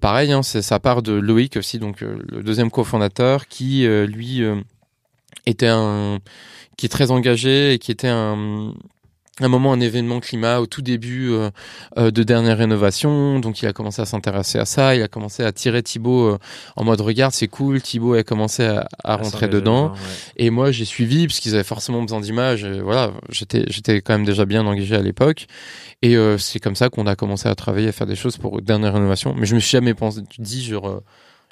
pareil, hein, c'est sa part de Loïc aussi, donc le deuxième cofondateur, qui lui était un, qui est très engagé et qui était un, un moment un événement climat au tout début euh, euh, de dernière rénovation donc il a commencé à s'intéresser à ça il a commencé à tirer Thibaut euh, en mode regarde c'est cool Thibaut a commencé à, rentrer dedans et moi j'ai suivi parce qu'ils avaient forcément besoin d'images voilà j'étais j'étais quand même déjà bien engagé à l'époque et c'est comme ça qu'on a commencé à travailler à faire des choses pour dernière rénovation mais je me suis jamais pensé dit genre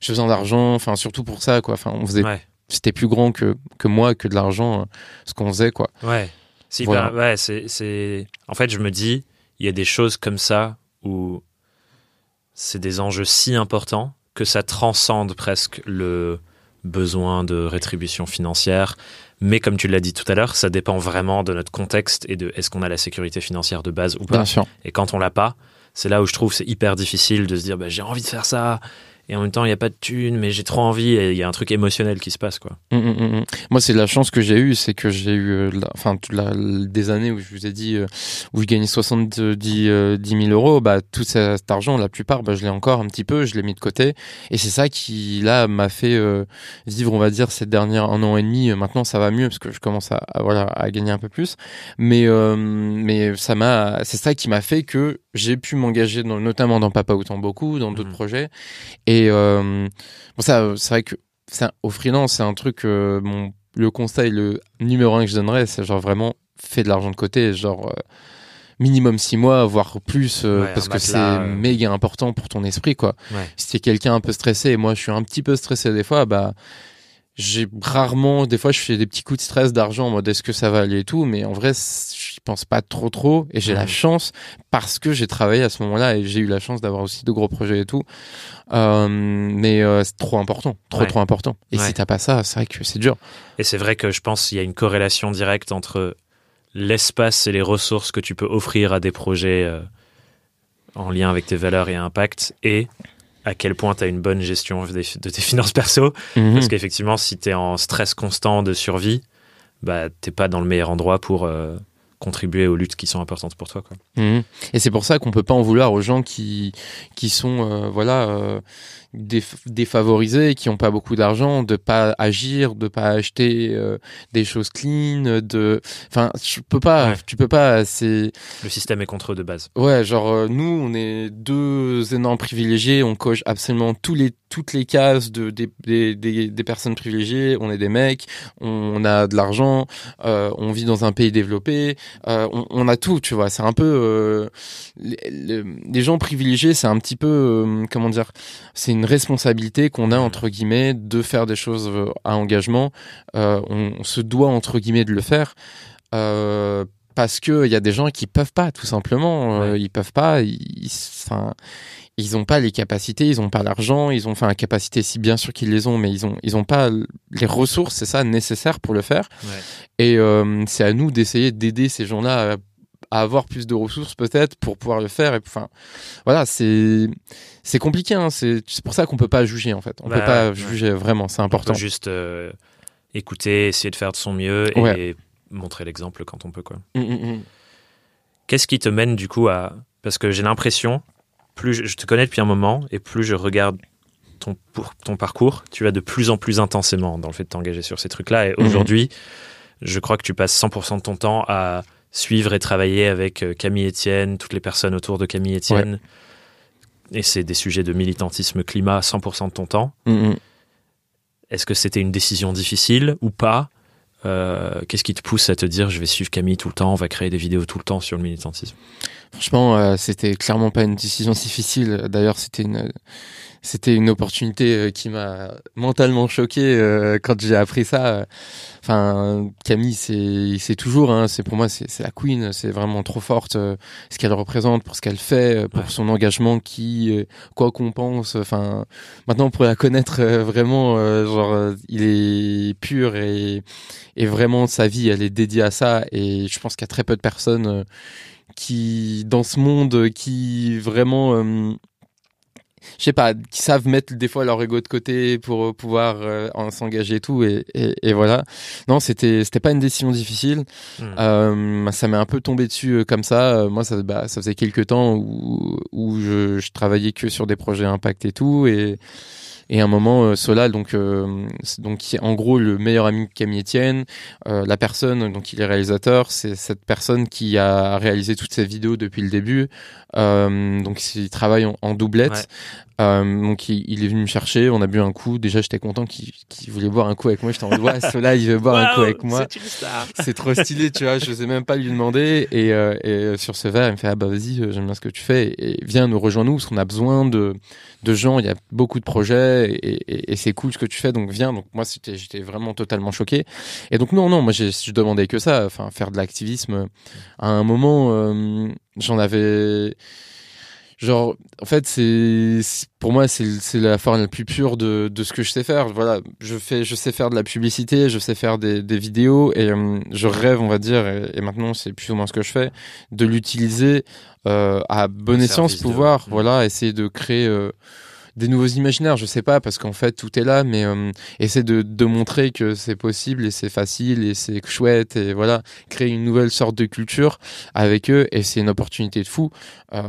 j'ai besoin d'argent enfin surtout pour ça quoi enfin on faisait c'était plus grand que que moi que de l'argent ce qu'on faisait quoi ouais c'est En fait, je me dis, il y a des choses comme ça où c'est des enjeux si importants que ça transcende presque le besoin de rétribution financière. Mais comme tu l'as dit tout à l'heure, ça dépend vraiment de notre contexte et de est-ce qu'on a la sécurité financière de base ou pas. Et quand on l'a pas, c'est là où je trouve c'est hyper difficile de se dire bah, j'ai envie de faire ça et en même temps il n'y a pas de thune, mais j'ai trop envie et il y a un truc émotionnel qui se passe quoi. Hum, hum, hum, Moi c'est la chance que j'ai eue, c'est que j'ai eu euh, enfin des années où je vous ai dit euh, où je gagnais 70 10 000 euros, bah tout cet argent la plupart bah, je l'ai encore un petit peu, je l'ai mis de côté et c'est ça qui là m'a fait euh, vivre on va dire cette dernière un an et demi. Maintenant ça va mieux parce que je commence à, à voilà à gagner un peu plus, mais mais ça m'a c'est ça qui m'a fait que j'ai pu m'engager dans, notamment dans Papa Autant Beaucoup, dans d'autres mhm. projets. Et euh, bon, ça, euh, c'est vrai que ça, au freelance, c'est un truc, euh, mon, le conseil, le numéro un que je donnerais, c'est genre vraiment, fais de l'argent de côté, genre minimum six mois, voire plus, parce que c'est méga important pour ton esprit, quoi. si Si t'es quelqu'un un peu stressé, et moi je suis un petit peu stressé des fois, bah j'ai rarement, des fois je fais des petits coups de stress d'argent en mode est-ce que ça va aller et tout, mais en vrai, je ne pense pas trop trop et j'ai la mmh. chance parce que j'ai travaillé à ce moment-là et j'ai eu la chance d'avoir aussi de gros projets et tout. Euh, mais euh, c'est trop important, trop trop important. Et si si t'as pas ça, c'est vrai que c'est dur. Et c'est vrai que je pense qu'il y a une corrélation directe entre l'espace et les ressources que tu peux offrir à des projets euh, en lien avec tes valeurs et impact et à quel point tu as une bonne gestion de tes finances perso. Mhm. Parce qu'effectivement, si tu es en stress constant de survie, bah, t'es pas dans le meilleur endroit pour, contribuer aux luttes qui sont importantes pour toi. Quoi. Mhm. Et c'est pour ça qu'on peut pas en vouloir aux gens qui, qui sont, euh, voilà, euh, défavorisés qui n'ont pas beaucoup d'argent, de pas agir, de pas acheter euh, des choses clean, de, enfin, tu peux pas, tu peux pas. C'est le système est contre eux de base. Ouais, genre euh, nous, on est deux énormes privilégiés, on coche absolument tous les toutes les cases de des, personnes privilégiées. On est des mecs, on, a de l'argent, euh, on vit dans un pays développé, on, a tout, tu vois. C'est un peu les, gens privilégiés, c'est un petit peu comment dire, c'est une responsabilité qu'on a mmh. entre guillemets de faire des choses euh, à engagement. Euh, on, se doit entre guillemets de le faire. Euh, parce qu'il y a des gens qui peuvent pas, tout simplement. ils peuvent pas. Ils, ont ils pas les capacités, ils ont pas l'argent, ils ont la capacité si bien sûr qu'ils les ont, mais ils ont ils ont pas les ressources, c'est ça nécessaire pour le faire. Et c'est à nous d'essayer d'aider ces gens-là à, avoir plus de ressources peut-être pour pouvoir le faire. Et enfin voilà, c'est c'est compliqué. Hein, c'est pour ça qu'on peut pas juger en fait. On ne peut bah, pas juger vraiment. C'est important. On peut juste euh, écouter, essayer de faire de son mieux et montrer l'exemple quand on peut quoi. Hum, hum, hum. Qu'est-ce qui te mène du coup à parce que j'ai l'impression plus je, te connais depuis un moment et plus je regarde ton, ton parcours, tu vas de plus en plus intensément dans le fait de t'engager sur ces trucs-là. Et aujourd'hui, je crois que tu passes 100% de ton temps à suivre et travailler avec euh, Camille Etienne, toutes les personnes autour de Camille Etienne, et c'est des sujets de militantisme climat 100% de ton temps. Mm, mm. Est-ce que c'était une décision difficile ou pas euh, Qu'est-ce qui te pousse à te dire je vais suivre Camille tout le temps, on va créer des vidéos tout le temps sur le militantisme Franchement, euh, c'était clairement pas une décision si difficile. D'ailleurs, c'était une, c'était une opportunité euh, qui m'a mentalement choqué euh, quand j'ai appris ça. Enfin, Camille, c'est, c'est toujours. Hein, c'est pour moi, c'est, la queen. C'est vraiment trop forte. Euh, ce qu'elle représente, pour ce qu'elle fait, pour son engagement, qui, quoi qu'on pense. Enfin, maintenant pour la connaître vraiment, genre, il est pur et, et vraiment sa vie, elle est dédiée à ça. Et je pense qu'il y a très peu de personnes qui, dans ce monde, qui vraiment, euh, je sais pas, qui savent mettre des fois leur ego de côté pour euh, pouvoir euh, s'engager et tout. Et, voilà. Non, c'était, c'était pas une décision difficile. Hmm. ça m'est un peu tombé dessus comme ça. Moi, ça, bah, ça faisait quelques temps où, où je, je travaillais que sur des projets impact et tout. Et, et à un moment, euh, Solal, donc, euh, donc qui est en gros le meilleur ami de Camille Etienne, euh, la personne, donc il est réalisateur, c'est cette personne qui a réalisé toutes ses vidéos depuis le début. donc, il travaille en doublette. Euh, donc il, est venu me chercher, on a bu un coup. Déjà j'étais content qu'il voulait boire un coup avec moi. J'étais en mode ouais, là il veut boire un coup avec moi. C'est trop stylé, tu vois. Je n'osais même pas lui demander. Et, euh, et euh, sur ce verre, il me fait ah bah vas-y, j'aime bien ce que tu fais et, viens nous rejoindre nous parce qu'on a besoin de de gens. Il y a beaucoup de projets et, c'est cool ce que tu fais. Donc viens. Donc moi j'étais vraiment totalement choqué. Et donc non non, moi je demandais que ça, enfin faire de l'activisme. À un moment j'en avais genre en fait c'est pour moi c'est la forme la plus pure de, de, ce que je sais faire voilà je fais je sais faire de la publicité je sais faire des, des vidéos et euh, je rêve on va dire et, maintenant c'est plus ou moins ce que je fais de l'utiliser euh, à bon escient pouvoir voilà essayer de créer euh, des nouveaux imaginaires, je sais pas, parce qu'en fait tout est là, mais euh, essayer de, montrer que c'est possible et c'est facile et c'est chouette et voilà, créer une nouvelle sorte de culture avec eux et c'est une opportunité de fou. Euh,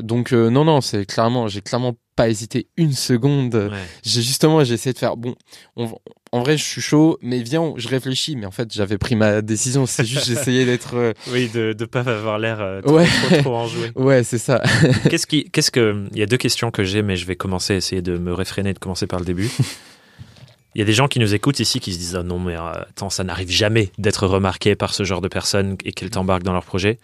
donc euh, non non, c'est clairement, j'ai clairement pas hésité une seconde. J'ai justement, j'ai essayé de faire bon, on, en vrai, je suis chaud, mais viens, je réfléchis. Mais en fait, j'avais pris ma décision. C'est juste, j'essayais d'être. Euh, oui, de ne pas avoir l'air euh, trop, ouais. trop, enjoué. Ouais, c'est ça. qu'est-ce qui, quest que, il y a deux questions que j'ai, mais je vais commencer à essayer de me réfréner, de commencer par le début. Il y a des gens qui nous écoutent ici qui se disent ah non mais euh, attends ça n'arrive jamais d'être remarqué par ce genre de personnes et qu'elles t'embarquent dans leur projet.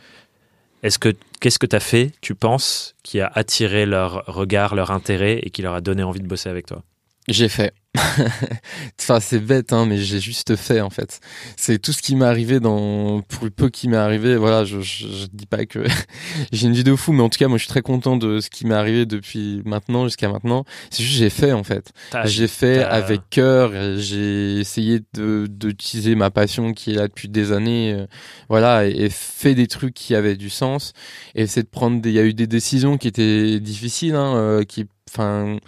Est-ce que qu'est-ce que tu as fait, tu penses, qui a attiré leur regard, leur intérêt et qui leur a donné envie de bosser avec toi J'ai fait. enfin, c'est bête, hein, mais j'ai juste fait en fait. C'est tout ce qui m'est arrivé dans pour le peu qui m'est arrivé. Voilà, je, dis pas que j'ai une vie de fou, mais en tout cas, moi, je suis très content de ce qui m'est arrivé depuis maintenant jusqu'à maintenant. C'est juste j'ai fait en fait. J'ai fait avec cœur. J'ai essayé de d'utiliser ma passion qui est là depuis des années. Euh, voilà, et, fait des trucs qui avaient du sens. Et c'est de prendre. Il y a eu des décisions qui étaient difficiles, hein, euh, qui enfin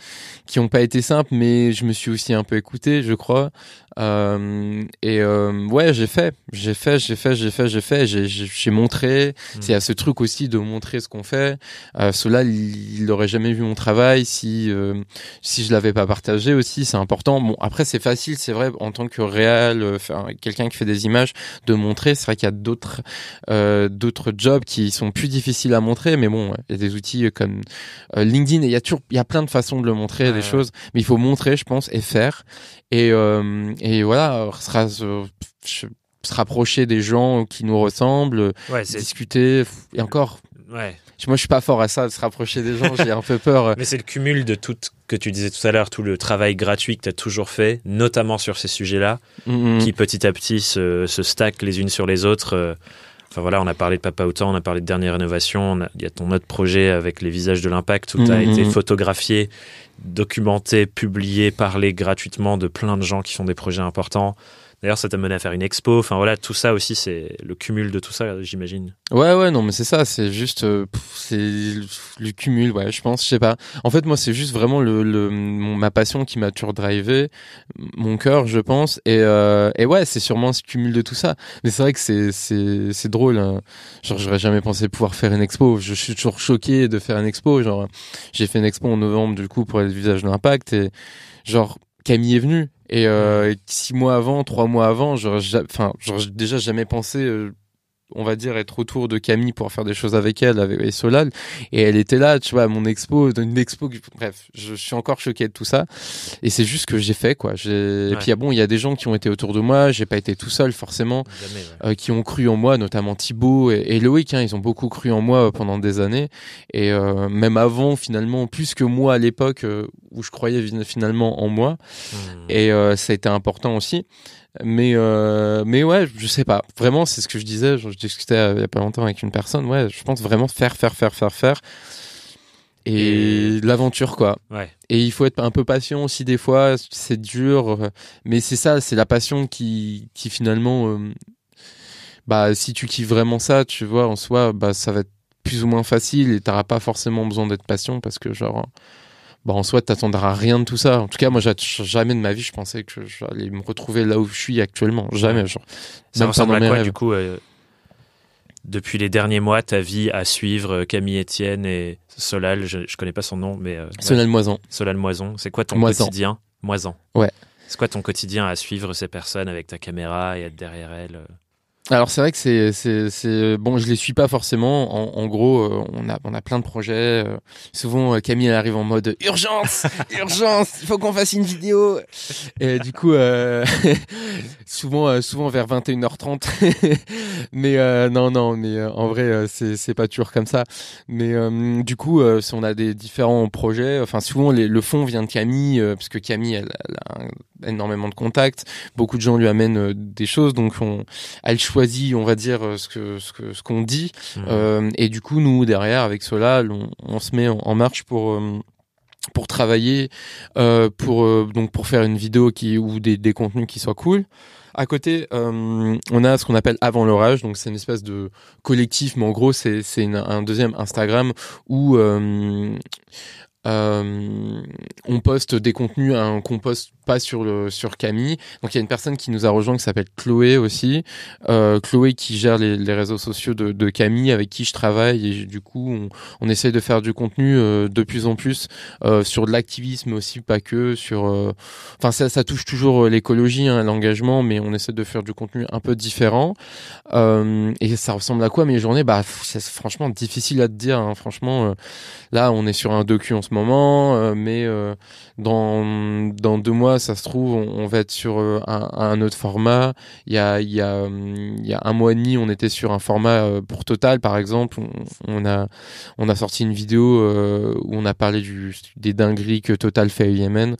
qui n'ont pas été simples, mais je me suis aussi un peu écouté, je crois. Euh, et euh, ouais, j'ai fait, j'ai fait, j'ai fait, j'ai fait, j'ai fait, j'ai montré. Hmm. C'est à ce truc aussi de montrer ce qu'on fait. Euh, Cela, il n'aurait jamais vu mon travail si euh, si je l'avais pas partagé aussi. C'est important. Bon, après c'est facile, c'est vrai en tant que réel, euh, quelqu'un qui fait des images, de montrer. C'est vrai qu'il y a d'autres d'autres jobs qui sont plus difficiles à montrer, mais bon, il y a des outils comme LinkedIn. Il y a toujours, il y a plein de façons de le montrer, des choses. Mais il faut montrer, je pense, et faire. Et, et et voilà, sera, euh, se, rapprocher des gens qui nous ressemblent, discuter, et encore. Moi, je suis pas fort à ça, de se rapprocher des gens, j'ai un peu peur. Mais c'est le cumul de tout que tu disais tout à l'heure, tout le travail gratuit que tu as toujours fait, notamment sur ces sujets-là, mm-hmm. qui petit à petit se, se stackent les unes sur les autres. Euh, voilà, on a parlé de Papa Autant, on a parlé de Dernière Rénovation, il y a ton autre projet avec les visages de l'impact où tu as mm, mm, été mm. photographié, documenté, publié, parlé gratuitement de plein de gens qui font des projets importants. D'ailleurs, ça t'a mené à faire une expo. Enfin voilà, tout ça aussi, c'est le cumul de tout ça, j'imagine. Ouais, ouais, non, mais c'est ça. C'est juste, euh, c'est le cumul. Ouais, je pense, je sais pas. En fait, moi, c'est juste vraiment le, le ma passion qui m'a toujours drivé, mon cœur, je pense. Et, euh, et ouais, c'est sûrement ce cumul de tout ça. Mais c'est vrai que c'est c'est c'est drôle. Hein. Genre, j'aurais jamais pensé pouvoir faire une expo. Je suis toujours choqué de faire une expo. Genre, j'ai fait une expo en novembre du coup pour les visage de l'impact et genre Camille est venue. Euh, et six mois avant, trois mois avant, j'aurais, enfin, déjà jamais pensé euh, on va dire, être autour de Camille pour faire des choses avec elle avec, et Solal. Et elle était là, tu vois, à mon expo, dans une expo. bref, je, suis encore choqué de tout ça. Et c'est juste que j'ai fait, quoi. j'ai Et puis, bon, il y a des gens qui ont été autour de moi. J'ai pas été tout seul, forcément, euh, qui ont cru en moi, notamment Thibaut et, Loïc. Hein, ils ont beaucoup cru en moi euh, pendant des années. Et euh, même avant, finalement, plus que moi à l'époque où je croyais finalement en moi. Hmm. Et ça a été important aussi. Mais euh, mais ouais, je sais pas. Vraiment, c'est ce que je disais. Je, discutais euh, il y a pas longtemps avec une personne. Ouais, je pense vraiment faire, faire, faire, faire, faire. Et, l'aventure, quoi. Ouais. Et il faut être un peu patient aussi des fois. C'est dur, mais c'est ça, c'est la passion qui qui finalement, euh, bah si tu kiffes vraiment ça, tu vois, en soi, bah ça va être plus ou moins facile et t'auras pas forcément besoin d'être patient parce que genre bah, en soi, t'attendras rien de tout ça. En tout cas, moi, jamais de ma vie, je pensais que j'allais me retrouver là où je suis actuellement. Jamais. Genre, ça ressemble à quoi, du coup euh, Depuis les derniers mois, ta vie à suivre euh, Camille Etienne et Solal, je, ne connais pas son nom, mais. Euh, Solal Moisan. Moison. Solal Moison. C'est quoi ton quotidien Moisan. Ouais. C'est quoi ton quotidien à suivre ces personnes avec ta caméra et être derrière elles alors c'est vrai que c'est c'est bon, je les suis pas forcément. En, gros, euh, on a on a plein de projets. Euh, souvent, euh, Camille elle arrive en mode urgence, urgence, il faut qu'on fasse une vidéo. Et du coup, souvent souvent vers 21h30. mais non non, mais en vrai, c'est c'est pas toujours comme ça. Mais du coup, si on a des différents projets, enfin souvent le fond vient de Camille parce que Camille elle, elle, a énormément de contacts. Beaucoup de gens lui amènent des choses, donc on elle on va dire, euh, ce que ce qu'on dit. Mmh. Euh, et du coup, nous derrière, avec cela, on, se met en, marche pour. Euh, pour travailler, pour donc pour faire une vidéo qui ou des, contenus qui soient cool. À côté, on a ce qu'on appelle avant l'orage, donc c'est une espèce de collectif, mais en gros c'est c'est un deuxième Instagram où euh, on poste des contenus hein, qu'on poste pas sur le sur Camille. Donc il y a une personne qui nous a rejoint qui s'appelle Chloé aussi. Euh, Chloé qui gère les, réseaux sociaux de, de, Camille avec qui je travaille et du coup on, on essaye de faire du contenu euh, de plus en plus sur de l'activisme aussi pas que sur. Enfin ça ça touche toujours l'écologie hein, l'engagement mais on essaie de faire du contenu un peu différent. et ça ressemble à quoi mes journées Bah c'est franchement difficile à te dire. Hein. Franchement là on est sur un docu en ce moment moment, euh, mais euh, dans, dans deux mois, ça se trouve, on, va être sur euh, un, autre format. Il y a, y, a, hum, y a un mois et demi, on était sur un format pour Total, par exemple. On, a, on a sorti une vidéo où on a parlé du, des dingueries que Total fait au Yémen.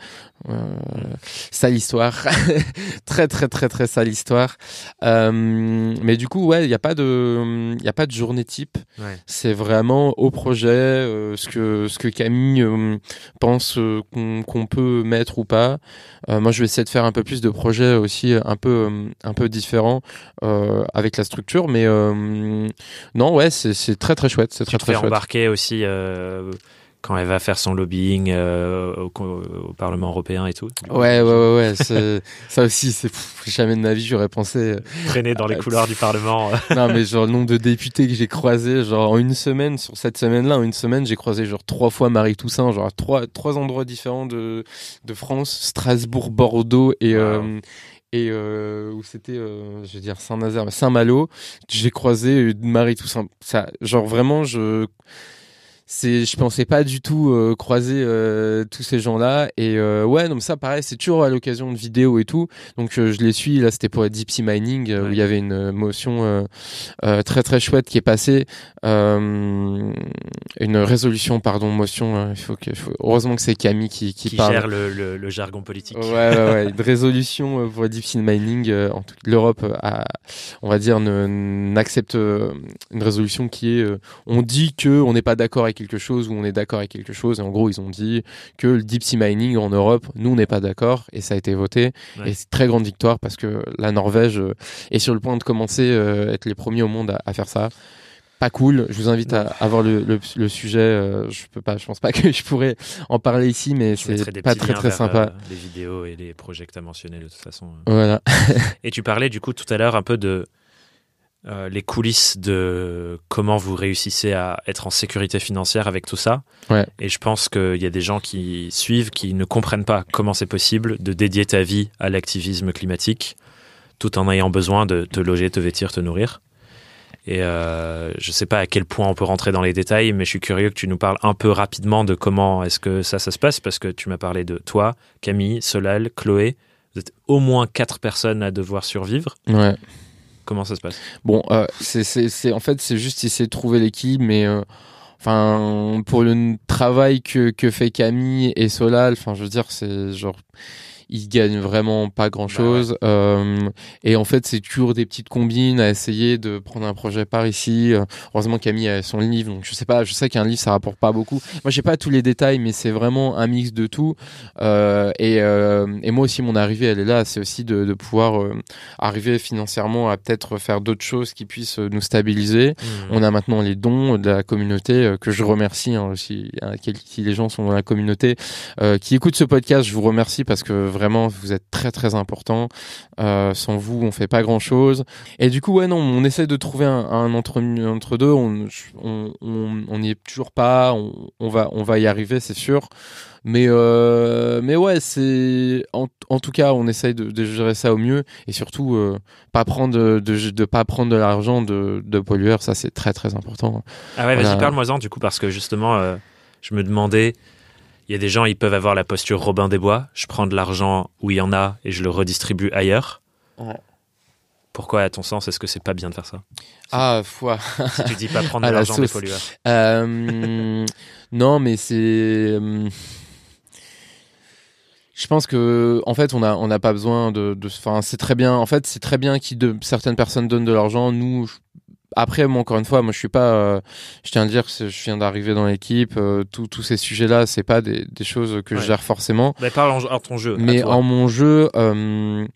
sale histoire. très, très, très, très sale histoire. Hum, mais du coup, ouais, il n'y a pas de, hum, il n'y a pas de journée type. C'est vraiment au projet, ce que ce que Camille euh, pense euh, qu'on peut mettre ou pas. Euh, moi, je vais essayer de faire un peu plus de projets aussi un peu, un peu différents avec la structure. Mais non, ouais, c'est très très chouette. C'est très, très chouette. embarquer aussi quand elle va faire son lobbying euh, au, Parlement européen et tout. Ouais, ouais, ouais, ouais ça aussi, c'est jamais de ma vie j'aurais pensé euh, traîner dans les couloirs du Parlement. non, mais genre le nombre de députés que j'ai croisés, genre en une semaine, sur cette semaine-là, en une semaine, j'ai croisé genre trois fois Marie Toussaint, genre trois trois endroits différents de France, Strasbourg, Bordeaux et euh, et où c'était, je veux dire Saint-Nazaire, Saint-Malo. J'ai croisé Marie Toussaint. Ça, genre vraiment, je c'est je pensais pas du tout euh, croiser euh, tous ces gens là et euh, ouais donc ça pareil c'est toujours à l'occasion de vidéos et tout donc je les suis là c'était pour Deep Sea Mining où il y avait une motion très très chouette qui est passée une résolution pardon motion hein, il faut que heureusement que c'est Camille qui, qui, qui gère le, le, jargon politique ouais, ouais, une résolution pour Deep Sea Mining en toute l'Europe on va dire n'accepte une résolution qui est on dit que on n'est pas d'accord avec quelque chose, où on est d'accord avec quelque chose. Et en gros, ils ont dit que le deep sea mining en Europe, nous, on n'est pas d'accord. Et ça a été voté. Et c'est très grande victoire parce que la Norvège euh, est sur le point de commencer à euh, être les premiers au monde à, faire ça pas cool. Je vous invite à, avoir le, sujet. Euh, je peux pas, je pense pas que je pourrais en parler ici, mais c'est pas très très sympa. les vidéos et les projets que tu as mentionnés de toute façon. Voilà. et tu parlais du coup tout à l'heure un peu de euh, les coulisses de comment vous réussissez à être en sécurité financière avec tout ça. Et je pense qu'il y a des gens qui suivent, qui ne comprennent pas comment c'est possible de dédier ta vie à l'activisme climatique tout en ayant besoin de te loger, te vêtir, te nourrir. Et euh, je ne sais pas à quel point on peut rentrer dans les détails, mais je suis curieux que tu nous parles un peu rapidement de comment est-ce que ça, ça se passe, parce que tu m'as parlé de toi, Camille, Solal, Chloé. Vous êtes au moins quatre personnes à devoir survivre. Ouais. Comment ça se passe Bon, euh, c'est en fait, c'est juste essayer de trouver l'équipe, mais euh, enfin, pour le travail que, que fait Camille et Solal, enfin, je veux dire, c'est genre il gagne vraiment pas bah grand chose. euh, et en fait, c'est toujours des petites combines à essayer de prendre un projet par ici. Euh, heureusement, Camille a son livre, donc je sais pas, je sais qu'un livre ça rapporte pas beaucoup. Moi, j'ai pas tous les détails, mais c'est vraiment un mix de tout. Euh, et, euh, et, moi aussi, mon arrivée, elle est là, c'est aussi de, de pouvoir euh, arriver financièrement à peut-être faire d'autres choses qui puissent nous stabiliser. Mmh. On a maintenant les dons de la communauté que je remercie hein, si, les gens sont dans la communauté qui écoutent ce podcast. Je vous remercie parce que vraiment, vous êtes très très important. Euh, sans vous, on fait pas grand chose. Et du coup, ouais, non, on essaie de trouver un, entre, deux. On on, est toujours pas. On, va on va y arriver, c'est sûr. Mais euh, mais ouais, c'est en, tout cas, on essaye de, gérer ça au mieux et surtout euh, pas prendre de, de, pas prendre de l'argent de, de pollueurs. Ça, c'est très très important. Ah ouais, vas-y parle-moi-en du coup parce que justement, je me demandais il y a des gens, ils peuvent avoir la posture Robin des Bois. Je prends de l'argent où il y en a et je le redistribue ailleurs. Pourquoi, à ton sens, est-ce que c'est pas bien de faire ça Ah, foi. si tu dis pas prendre de l'argent des euh, non, mais c'est. Euh, je pense que en fait on a on n'a pas besoin de enfin c'est très bien en fait c'est très bien que certaines personnes donnent de l'argent nous après, moi, encore une fois, moi, je suis pas. Euh, je tiens à dire que je viens d'arriver dans l'équipe. Euh, tous ces sujets-là, c'est pas des, choses que je gère forcément. Mais parle en, ton jeu. Mais en mon jeu, euh,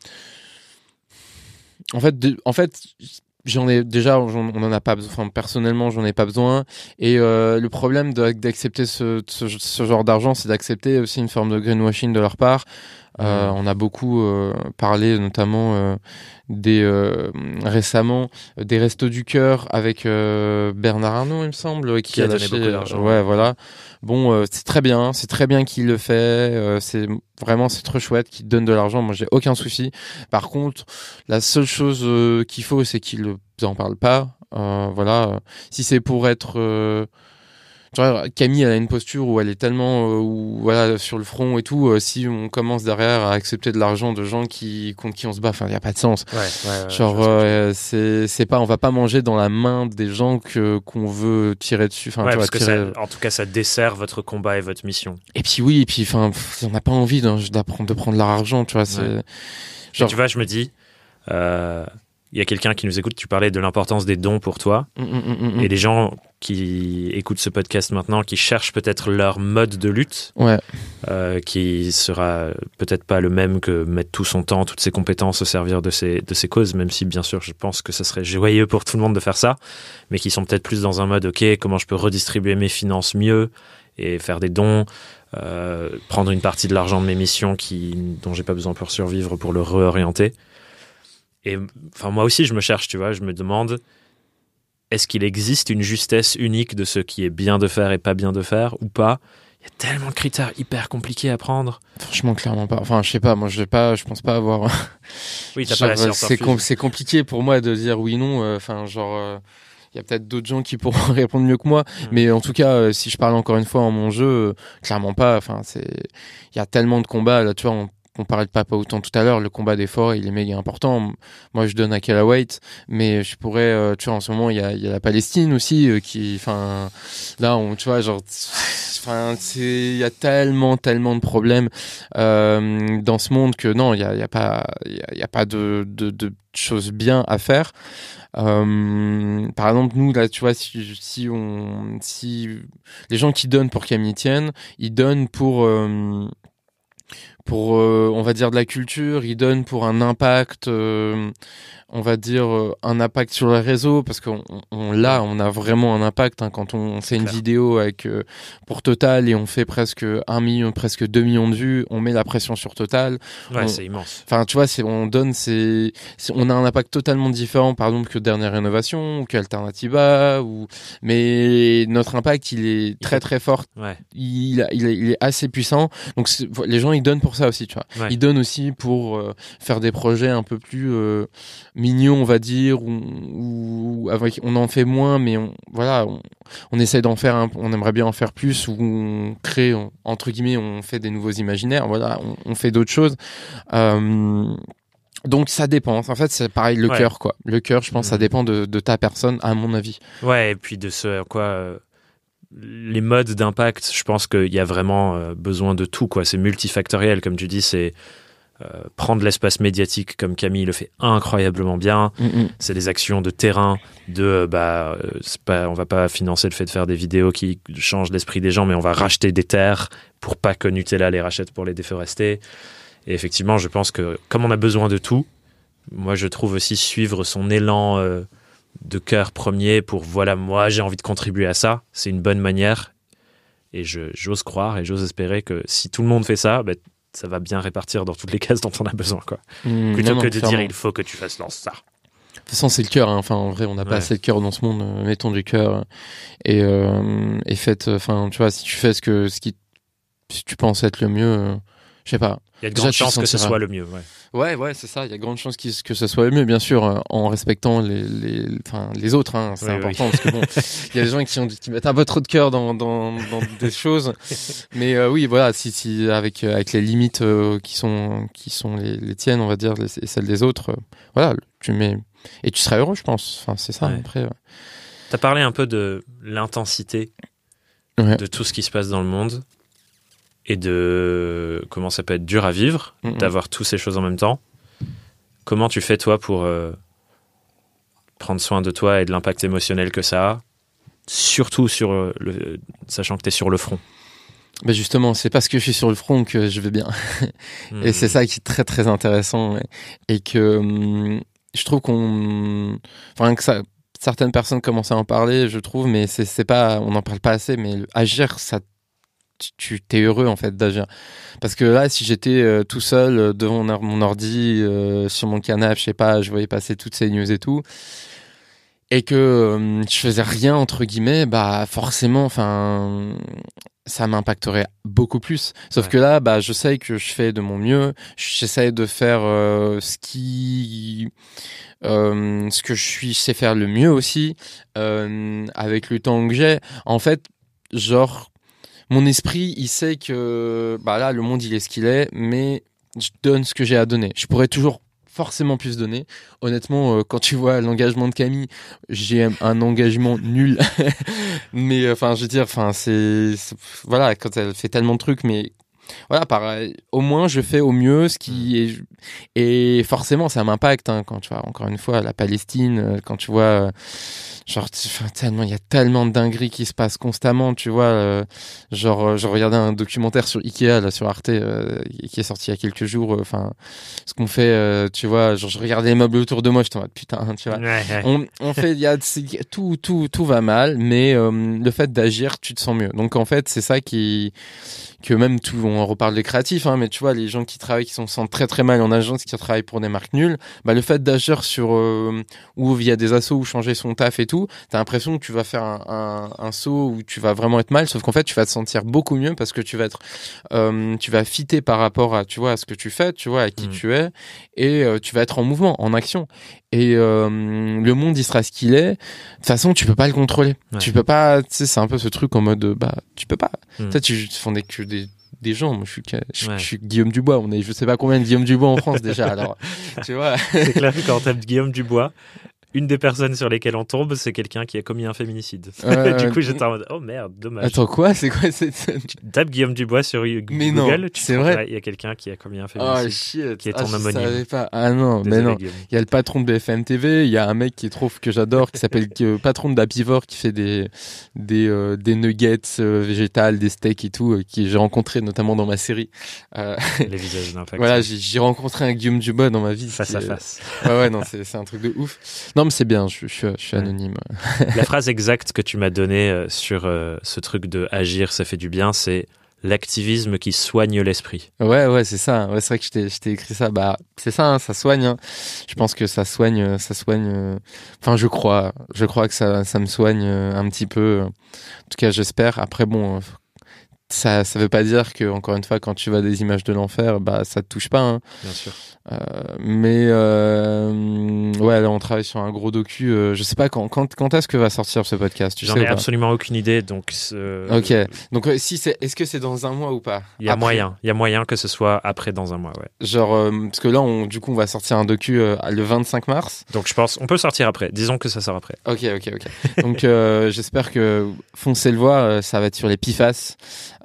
en fait, en fait, j'en ai déjà on en a pas besoin personnellement j'en ai pas besoin et le problème d'accepter ce, ce, genre d'argent c'est d'accepter aussi une forme de greenwashing de leur part euh, mm. on a beaucoup euh, parlé notamment euh, des récemment des restos du cœur avec Bernard Arnault, il me semble, qui, a, donné beaucoup d'argent. Ouais, voilà. Bon, c'est très bien, c'est très bien qu'il le fait. c'est vraiment c'est trop chouette qu'il donne de l'argent. Moi, j'ai aucun souci. Par contre, la seule chose qu'il faut, c'est qu'il en parle pas. voilà. Si c'est pour être tu vois, Camille elle a une posture où elle est tellement euh, voilà sur le front et tout. Euh, si on commence derrière à accepter de l'argent de gens qui contre qui on se bat, enfin, il n'y a pas de sens. Ouais, ouais, Genre, euh, c'est c'est pas, on va pas manger dans la main des gens que qu'on veut tirer dessus. que ça, en tout cas, ça dessert votre combat et votre mission. Et puis oui, et puis enfin, on n'a pas envie hein, d'apprendre de prendre leur argent, tu vois. Genre... tu vois, je me dis. Euh il y a quelqu'un qui nous écoute, tu parlais de l'importance des dons pour toi. Mm, mm, mm, et les gens qui écoutent ce podcast maintenant, qui cherchent peut-être leur mode de lutte, ouais. euh, qui sera peut-être pas le même que mettre tout son temps, toutes ses compétences au servir de ses, de ses causes, même si bien sûr je pense que ça serait joyeux pour tout le monde de faire ça, mais qui sont peut-être plus dans un mode, ok, comment je peux redistribuer mes finances mieux et faire des dons, euh, prendre une partie de l'argent de mes missions qui, dont j'ai pas besoin pour survivre pour le réorienter. Et enfin, moi aussi, je me cherche, tu vois. Je me demande, est-ce qu'il existe une justesse unique de ce qui est bien de faire et pas bien de faire ou pas Il y a tellement de critères hyper compliqués à prendre. Franchement, clairement pas. Enfin, je sais pas. Moi, je vais pas. Je pense pas avoir. oui, t'as pas la C'est compliqué pour moi de dire oui non. Euh, enfin, genre. Euh, il y a peut-être d'autres gens qui pourront répondre mieux que moi mm. mais en tout cas euh, si je parle encore une fois en mon jeu clairement pas enfin c'est il y a tellement de combats là tu vois on parlait de Papa autant tout à l'heure, le combat forts, il est méga important. Moi, je donne à Callaway, mais je pourrais, euh, tu vois, en ce moment, il y a, la Palestine aussi, euh, qui, enfin, là, tu vois, genre, enfin, il y a tellement, tellement de problèmes euh, dans ce monde que non, il n'y a, y a, pas, a pas de, choses bien à faire. par exemple, nous, là, tu vois, si, on, si les gens qui donnent pour Camille tiennent, ils donnent pour, pour, euh, on va dire, de la culture, il donne pour un impact, euh, on va dire, euh, un impact sur le réseau, parce qu'on là, on a vraiment un impact hein, quand on, fait une vidéo avec, pour Total et on fait presque un million, presque 2 millions de vues, on met la pression sur Total. Ouais, c'est immense. Enfin, tu vois, on donne, c'est on a un impact totalement différent, par exemple, que Dernière Rénovation, ou qu'Alternativa, ou... mais notre impact, il est très très fort. Il, il, il, est assez puissant. Donc les gens, ils donnent pour aussi, tu vois. Il donne aussi pour euh, faire des projets un peu plus euh, mignons, on va dire, ou, avec, on en fait moins, mais on, voilà, on, essaie d'en faire, un, on aimerait bien en faire plus, ou on crée, entre guillemets, on fait des nouveaux imaginaires, voilà, on, fait d'autres choses. Euh, donc ça dépend. En fait, c'est pareil le cœur, quoi. Le cœur, je pense, ça mmh. dépend de, de, ta personne, à mon avis. Ouais, et puis de ce quoi les modes d'impact, je pense qu'il y a vraiment euh, besoin de tout. quoi. C'est multifactoriel, comme tu dis, c'est euh, prendre l'espace médiatique comme Camille le fait incroyablement bien. Mm, mm. C'est des actions de terrain, de euh, bah, euh on va pas financer le fait de faire des vidéos qui changent l'esprit des gens, mais on va racheter des terres pour pas que Nutella les rachète pour les déforester. Et effectivement, je pense que comme on a besoin de tout, moi je trouve aussi suivre son élan de cœur premier pour voilà, moi j'ai envie de contribuer à ça, c'est une bonne manière. Et j'ose croire et j'ose espérer que si tout le monde fait ça, bah, ça va bien répartir dans toutes les cases dont on a besoin. Quoi. Mmh, Plutôt que de dire il faut que tu fasses dans ça. De toute façon, c'est le cœur. Hein. Enfin, en vrai, on n'a pas assez de cœur dans ce monde. Euh, mettons du cœur et, euh, et faites. Euh, enfin, tu vois, si tu fais ce que ce qui si tu penses être le mieux, je sais pas. Il y a de grandes chances que ce soit le mieux. Ouais, ouais, c'est ça. Il y a de grandes chances que ce soit le mieux, bien sûr, euh, en respectant les, les, enfin, les autres. Hein. c'est important parce que bon, il y a des gens qui, ont, mettent un peu trop de cœur dans, dans, des choses. Mais euh, oui, voilà, si, avec, euh, avec les limites qui sont, qui sont les, tiennes, on va dire, et celles des autres, voilà, tu mets. Et tu seras heureux, je pense. Enfin, c'est ça, après. Tu as parlé un peu de l'intensité de tout ce qui se passe dans le monde et de comment ça peut être dur à vivre, d'avoir toutes ces choses en même temps. Comment tu fais toi pour euh, prendre soin de toi et de l'impact émotionnel que ça a, surtout sur euh, le, sachant que tu es sur le front ben, justement, c'est parce que je suis sur le front que je vais bien. et c'est mm. ça qui est très très intéressant. Et que mm, je trouve qu'on... Enfin, que ça, certaines personnes commencent à en parler, je trouve, mais c'est pas, on n'en parle pas assez, mais agir, ça tu t'es heureux en fait d'agir. Parce que là, si j'étais euh, tout seul euh, devant mon ordi, euh, sur mon canapé, je sais pas, je voyais passer toutes ces news et tout, et que je faisais rien entre guillemets, bah forcément, enfin, ça m'impacterait beaucoup plus. Sauf que là, bah, je sais que je fais de mon mieux. J'essaie de faire ce qui, ce que je suis, sais faire le mieux aussi, avec le temps que j'ai. En fait, genre, mon esprit, il sait que bah là, le monde, il est ce qu'il est, mais je donne ce que j'ai à donner. Je pourrais toujours forcément plus donner. Honnêtement, euh, quand tu vois l'engagement de Camille, j'ai un engagement nul. mais euh, enfin, je veux dire, enfin, c'est voilà, quand elle fait tellement de trucs, mais voilà, par, euh, au moins je fais au mieux ce qui mm. est, et forcément ça m'impacte hein, quand tu vois encore une fois la Palestine, euh, quand tu vois euh, genre tellement il y a tellement de dingueries qui se passent constamment, tu vois, genre je regardais un documentaire sur Ikea là sur Arte qui est sorti il y a quelques jours, enfin ce qu'on fait, tu vois, genre je regardais les meubles autour de moi, je t'en mode putain, tu vois, On, on, fait, il y a tout tout tout va mal, mais le fait d'agir, tu te sens mieux. Donc en fait c'est ça qui que même tout, on reparle des créatifs, hein, mais tu vois, les gens qui travaillent, qui sont sentent très très mal en agence, qui travaillent pour des marques nulles, bah, le fait d'agir sur, euh, il ou via des assauts ou changer son taf et tout, t'as l'impression que tu vas faire un, saut où tu vas vraiment être mal, sauf qu'en fait, tu vas te sentir beaucoup mieux parce que tu vas être, euh, tu vas fitter par rapport à, tu vois, ce que tu fais, tu vois, à qui mmh. tu es, et euh, tu vas être en mouvement, en action et euh, le monde il sera ce qu'il est de toute façon tu peux pas le contrôler tu peux pas tu sais c'est un peu ce truc en mode bah tu peux pas hmm. toi tu fondais que des des gens. Moi, je suis, je, suis, Guillaume Dubois. On est, je sais pas combien de Guillaume Dubois en France déjà. Alors, tu vois. C'est clair que quand t'as Guillaume Dubois, une des personnes sur lesquelles on tombe, c'est quelqu'un qui a commis un féminicide. du coup, j'étais en mode, oh merde, dommage. Attends, quoi C'est quoi cette scène Tu tapes Guillaume Dubois sur Google, mais non, c'est vrai. Il y a quelqu'un qui a commis un ah, féminicide. shit. Qui est ah, en Je savais pas. Ah non, mais non. Il y a le patron de BFM il y a un mec qui trouve que j'adore, qui s'appelle le patron d'Apivore, qui fait des, des, euh, nuggets euh, végétales, des steaks et tout, euh, que j'ai rencontré notamment dans ma série. Les visages d'impact. voilà, j'ai rencontré un Guillaume Dubois dans ma vie. Face à face. ouais, ouais, non, c'est un truc de ouf. Non, c'est bien, je, suis anonyme. La phrase exacte que tu m'as donnée euh, sur euh, ce truc de agir, ça fait du bien, c'est l'activisme qui soigne l'esprit. Ouais, ouais, c'est ça. Ouais, c'est vrai que je t'ai écrit ça. Bah, c'est ça, hein, ça soigne. Hein. Je pense que ça soigne, ça soigne. Euh, enfin, je crois, je crois que ça, ça me soigne un petit peu. En tout cas, j'espère. Après, bon, ça ça veut pas dire que, encore une fois, quand tu vois des images de l'enfer, bah, ça te touche pas. Hein. Bien sûr. Euh, mais euh, ouais, là, on travaille sur un gros docu. Euh, je sais pas quand, quand, quand est-ce que va sortir ce podcast. J'en ai absolument aucune idée. Donc, ok. Donc, euh, si c'est, est-ce que c'est dans un mois ou pas Il y a moyen. Il y a moyen que ce soit après dans un mois. Ouais. Genre, euh, parce que là, on, du coup, on va sortir un docu euh, le 25 mars. Donc, je pense, on peut sortir après. Disons que ça sort après. Ok, ok, ok. donc, j'espère que foncez le voir. Ça va être sur les PIFAS.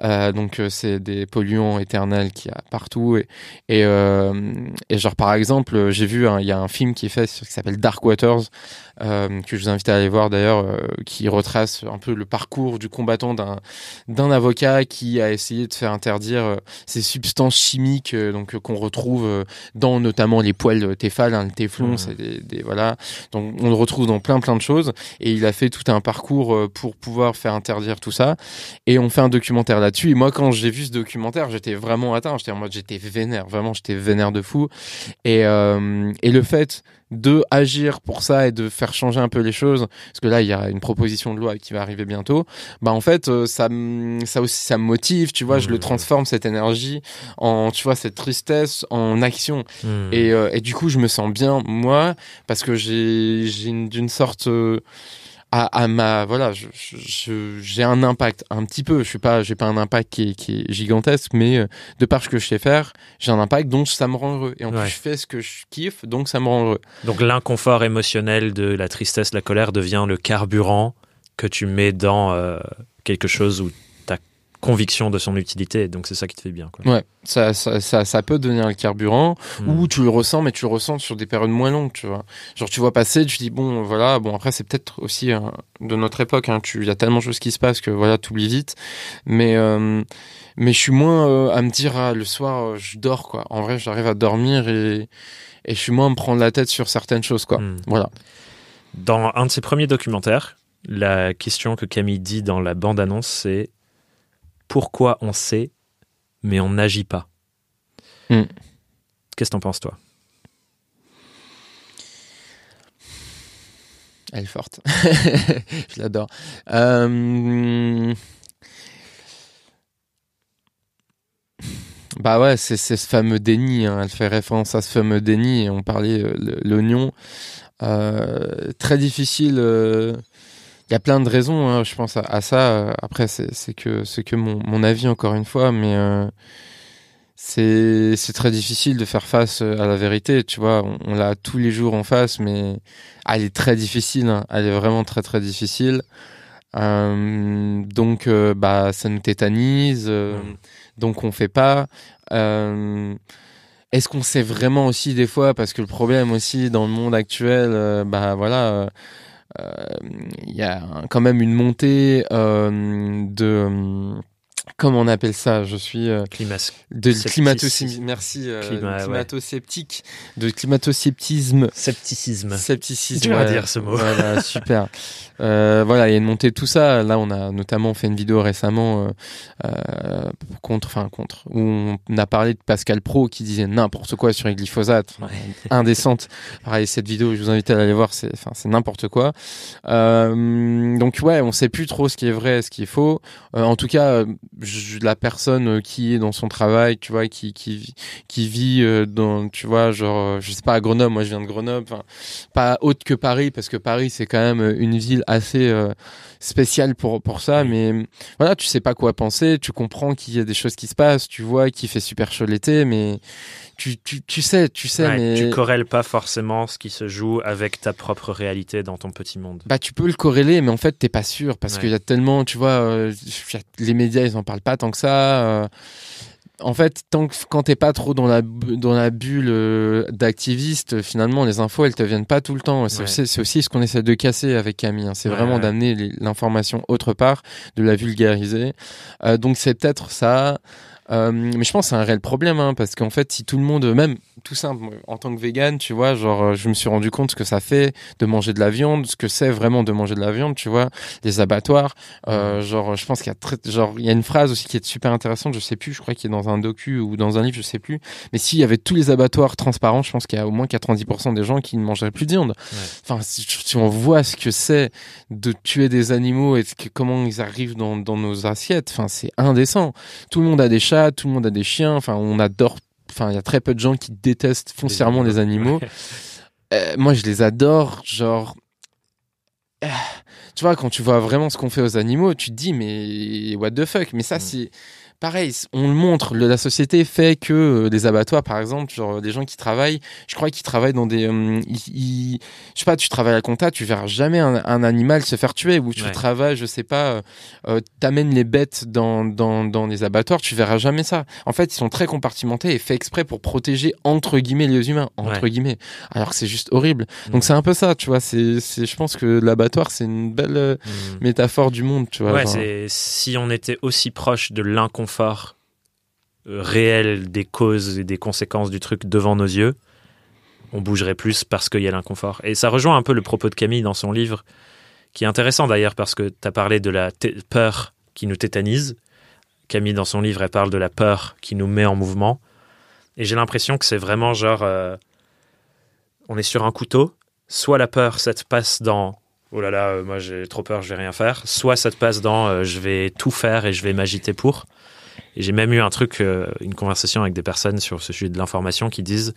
Euh, donc euh, c'est des polluants éternels qui y a partout. Et, et, euh, et genre par exemple, j'ai vu, il y a un film qui est fait qui s'appelle Dark Waters euh, que je vous invite à aller voir d'ailleurs, euh, qui retrace un peu le parcours du combattant d'un avocat qui a essayé de faire interdire euh, ces substances chimiques donc qu'on retrouve dans notamment les poils téfal, hein, le téflon, mmh. c'est des, voilà. Donc on le retrouve dans plein plein de choses et il a fait tout un parcours pour pouvoir faire interdire tout ça et on fait un documentaire là-dessus. Et moi quand j'ai vu ce documentaire, j'étais vraiment atteint, j'étais en j'étais vénère, vraiment j'étais vénère de fou et, et le fait de agir pour ça et de faire changer un peu les choses, parce que là il y a une proposition de loi qui va arriver bientôt, bah en fait euh, ça ça aussi ça me motive, tu vois, je le mmh. transforme cette énergie en tu vois cette tristesse en action mmh. euh, et, du coup je me sens bien moi parce que j'ai j'ai d'une sorte euh, à, ma voilà, j'ai un impact un petit peu. Je suis pas, j'ai pas un impact qui est, gigantesque, mais euh, de par ce que je sais faire, j'ai un impact donc ça me rend heureux. Et en plus, je fais ce que je kiffe, donc ça me rend heureux. Donc l'inconfort émotionnel de la tristesse, la colère devient le carburant que tu mets dans euh, quelque chose où conviction de son utilité. Donc c'est ça qui te fait bien. Quoi. Ouais, ça, ça, ça, peut donner un carburant, hmm. ou tu le ressens, mais tu le ressens sur des périodes moins longues, tu vois. Genre tu vois passer, tu dis bon, voilà, bon après c'est peut-être aussi hein, de notre époque, hein, il y a tellement de choses qui se passent que voilà, oublies vite. Mais, euh, mais je suis moins euh, à me dire, ah, le soir, euh, je dors, quoi. En vrai, j'arrive à dormir et, et je suis moins à me prendre la tête sur certaines choses, quoi. Hmm. Voilà. Dans un de ses premiers documentaires, la question que Camille dit dans la bande-annonce, c'est pourquoi on sait, mais on n'agit pas. Hmm. Qu'est-ce que t'en penses, toi Elle est forte. Je l'adore. Euh, bah ouais, c'est ce fameux déni. Hein. Elle fait référence à ce fameux déni. Et on parlait euh, l'oignon. Euh, très difficile il y a plein de raisons, hein. je pense, à, ça. Après, c'est que, que mon, avis, encore une fois, mais euh, c'est très difficile de faire face à la vérité, tu vois. On, l'a tous les jours en face, mais elle est très difficile, hein. elle est vraiment très, très difficile. Euh, donc, euh, bah, ça nous tétanise, mm. donc on fait pas. Est-ce qu'on sait vraiment aussi des fois, parce que le problème aussi dans le monde actuel, bah voilà euh, il y a quand même une montée euh, de euh, comment on appelle ça Je suis de climato merci de climato scepticisme scepticisme tu ouais, dire ce mot voilà, super euh, voilà, il y a une montée de tout ça. Là, on a notamment fait une vidéo récemment euh, euh, contre, enfin contre, où on a parlé de Pascal Pro qui disait n'importe quoi sur les glyphosates, indécente. Pareil, cette vidéo, je vous invite à aller voir, c'est, enfin, c'est n'importe quoi. donc ouais, on sait plus trop ce qui est vrai, et ce qui est faux. en tout cas, je, la personne qui est dans son travail, tu vois, qui qui qui vit dans, tu vois, genre, je sais pas, à Grenoble. Moi, je viens de Grenoble, pas haute que Paris parce que Paris c'est quand même une ville assez euh, spécial pour, pour ça. Mais voilà, tu sais pas quoi penser. Tu comprends qu'il y a des choses qui se passent. Tu vois qu'il fait super chaud l'été, mais tu, tu, tu, sais, tu sais. mais... Tu corrèles pas forcément ce qui se joue avec ta propre réalité dans ton petit monde. Bah, tu peux le corréler, mais en fait, t'es pas sûr parce qu'il y a tellement, tu vois, euh, les médias, ils en parlent pas tant que ça. Euh, en fait, tant que quand t'es pas trop dans la dans la bulle euh, d'activiste, finalement, les infos elles te viennent pas tout le temps. C'est aussi, ce qu'on essaie de casser avec Camille. Hein. C'est vraiment d'amener l'information autre part, de la vulgariser. Euh, donc c'est peut-être ça. Euh, mais je pense que c'est un réel problème, hein, parce qu'en fait, si tout le monde, même tout simple, en tant que vegan, tu vois, genre, euh, je me suis rendu compte ce que ça fait de manger de la viande, ce que c'est vraiment de manger de la viande, tu vois, des abattoirs. Euh, genre, je pense qu'il y a genre, il y a une phrase aussi qui est super intéressante, je sais plus, je crois qu'il est dans un docu ou dans un livre, je sais plus. Mais s'il y avait tous les abattoirs transparents, je pense qu'il y a au moins 90% des gens qui ne mangeraient plus de viande. Enfin, si, on voit ce que c'est de tuer des animaux et que, comment ils arrivent dans, nos assiettes, enfin, c'est indécent. Tout le monde a des chats tout le monde a des chiens. Enfin, on adore. Enfin, il y a très peu de gens qui détestent foncièrement les animaux. Euh, moi, je les adore. Genre, euh, tu vois, quand tu vois vraiment ce qu'on fait aux animaux, tu te dis, mais what the fuck Mais ça, mm. c'est pareil, on le montre. la société fait que euh, des abattoirs, par exemple, genre euh, des gens qui travaillent, je crois qu'ils travaillent dans des. Euh, je sais pas, tu travailles à compta, tu verras jamais un, animal se faire tuer. Ou tu travailles, je sais pas, t'amènes les bêtes dans, dans, dans les abattoirs, tu verras jamais ça. En fait, ils sont très compartimentés et faits exprès pour protéger, entre guillemets, les humains, entre guillemets. Alors que c'est juste horrible. Mmh. Donc c'est un peu ça, tu vois. C'est, je pense que l'abattoir, c'est une belle mmh. métaphore du monde, tu vois. Ouais, c'est si on était aussi proche de l'inconscient euh, réel des causes et des conséquences du truc devant nos yeux, on bougerait plus parce qu'il y a l'inconfort. Et ça rejoint un peu le propos de Camille dans son livre, qui est intéressant d'ailleurs parce que tu as parlé de la peur qui nous tétanise. Camille, dans son livre, elle parle de la peur qui nous met en mouvement. Et j'ai l'impression que c'est vraiment genre. Euh, on est sur un couteau. Soit la peur, ça te passe dans. Oh là là, euh, moi j'ai trop peur, je vais rien faire. Soit ça te passe dans. je vais tout faire et je vais m'agiter pour. Et j'ai même eu un truc, euh, une conversation avec des personnes sur ce sujet de l'information qui disent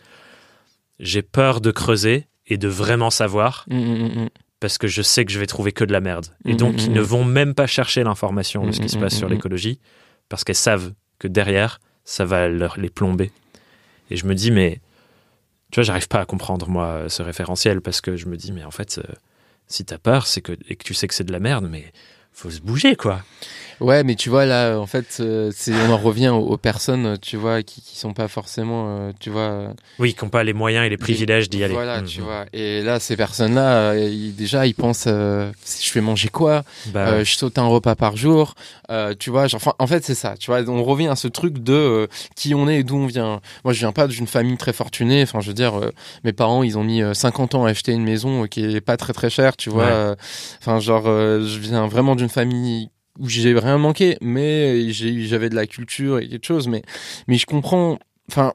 j'ai peur de creuser et de vraiment savoir mm, mm, mm, parce que je sais que je vais trouver que de la merde. Et donc ils ne vont même pas chercher l'information de ce qui se passe sur l'écologie parce qu'elles savent que derrière ça va leur, les plomber. Et je me dis mais tu vois, j'arrive pas à comprendre moi ce référentiel parce que je me dis mais en fait si euh, si t'as peur, c'est que et que tu sais que c'est de la merde, mais faut se bouger quoi. Ouais, mais tu vois, là, en fait, euh, c'est, on en revient aux, personnes, tu vois, qui, qui sont pas forcément, euh, tu vois. Oui, qui n'ont pas les moyens et les privilèges d'y aller. Voilà, mmh. tu vois. Et là, ces personnes-là, euh, déjà, ils pensent, euh, je fais manger quoi bah Je saute un repas par jour. tu vois, genre, en fait, c'est ça. Tu vois, on revient à ce truc de qui on est et d'où on vient. Moi, je viens pas d'une famille très fortunée. Enfin, je veux dire, mes parents, ils ont mis 50 ans à acheter une maison qui est pas très très chère, tu vois. Enfin, genre, je viens vraiment d'une famille où j'ai rien manqué, mais j'avais de la culture et quelque chose, mais, mais je comprends, enfin,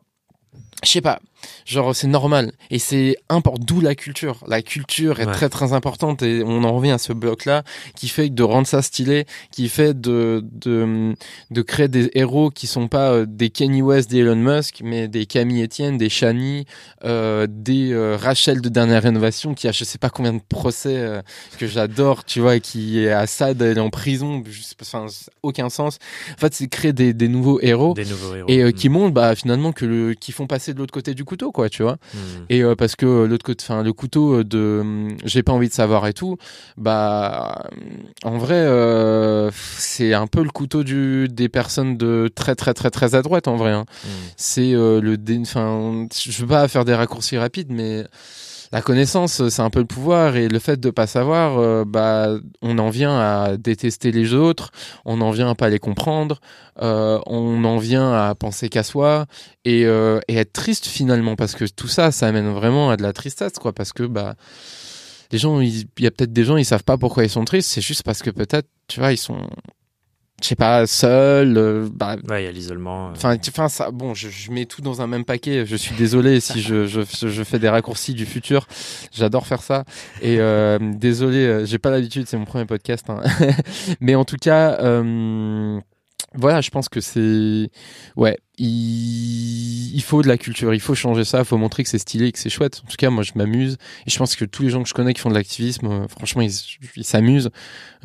je sais pas, Genre, c'est normal. Et c'est important, d'où la culture. La culture est très très importante et on en revient à ce bloc-là qui fait de rendre ça stylé, qui fait de, de, créer des héros qui sont pas euh, des Kenny West, des Elon Musk, mais des Camille Etienne, des Shani, euh, des euh, Rachel de Dernière Rénovation qui a je sais pas combien de procès que j'adore, tu vois, qui est Assad, elle est en prison, juste, enfin, aucun sens. En fait, c'est créer des, nouveaux héros. Et qui mm. montrent, bah, finalement, que qui font passer de l'autre côté du coup quoi, tu vois. Hmm. Et euh, parce que euh, l'autre côté, enfin, le couteau euh, de j'ai pas envie de savoir et tout, bah, en vrai, c'est un peu le couteau du, des personnes de très, très, très, très à droite, en vrai. Hein. Hmm. C'est le, enfin, je veux pas faire des raccourcis rapides, mais la connaissance, euh, c'est un peu le pouvoir et le fait de pas savoir, euh, bah, on en vient à détester les autres, on en vient à pas les comprendre, euh, on en vient à penser qu'à soi et, et, être triste finalement parce que tout ça, ça amène vraiment à de la tristesse, quoi, parce que bah, les gens, il y a peut-être des gens, ils savent pas pourquoi ils sont tristes, c'est juste parce que peut-être, tu vois, ils sont je sais pas, seul. Euh, bah, ouais, il y a l'isolement. Euh, enfin, enfin ça, bon, je, mets tout dans un même paquet. Je suis désolé si je, je, fais des raccourcis du futur. J'adore faire ça. Et euh, désolé, j'ai pas l'habitude, c'est mon premier podcast. Hein. Mais en tout cas, voilà, je pense que c'est. Ouais, il, faut de la culture, il faut changer ça, il faut montrer que c'est stylé, que c'est chouette. En tout cas, moi, je m'amuse. Et je pense que tous les gens que je connais qui font de l'activisme, euh, franchement, ils s'amusent.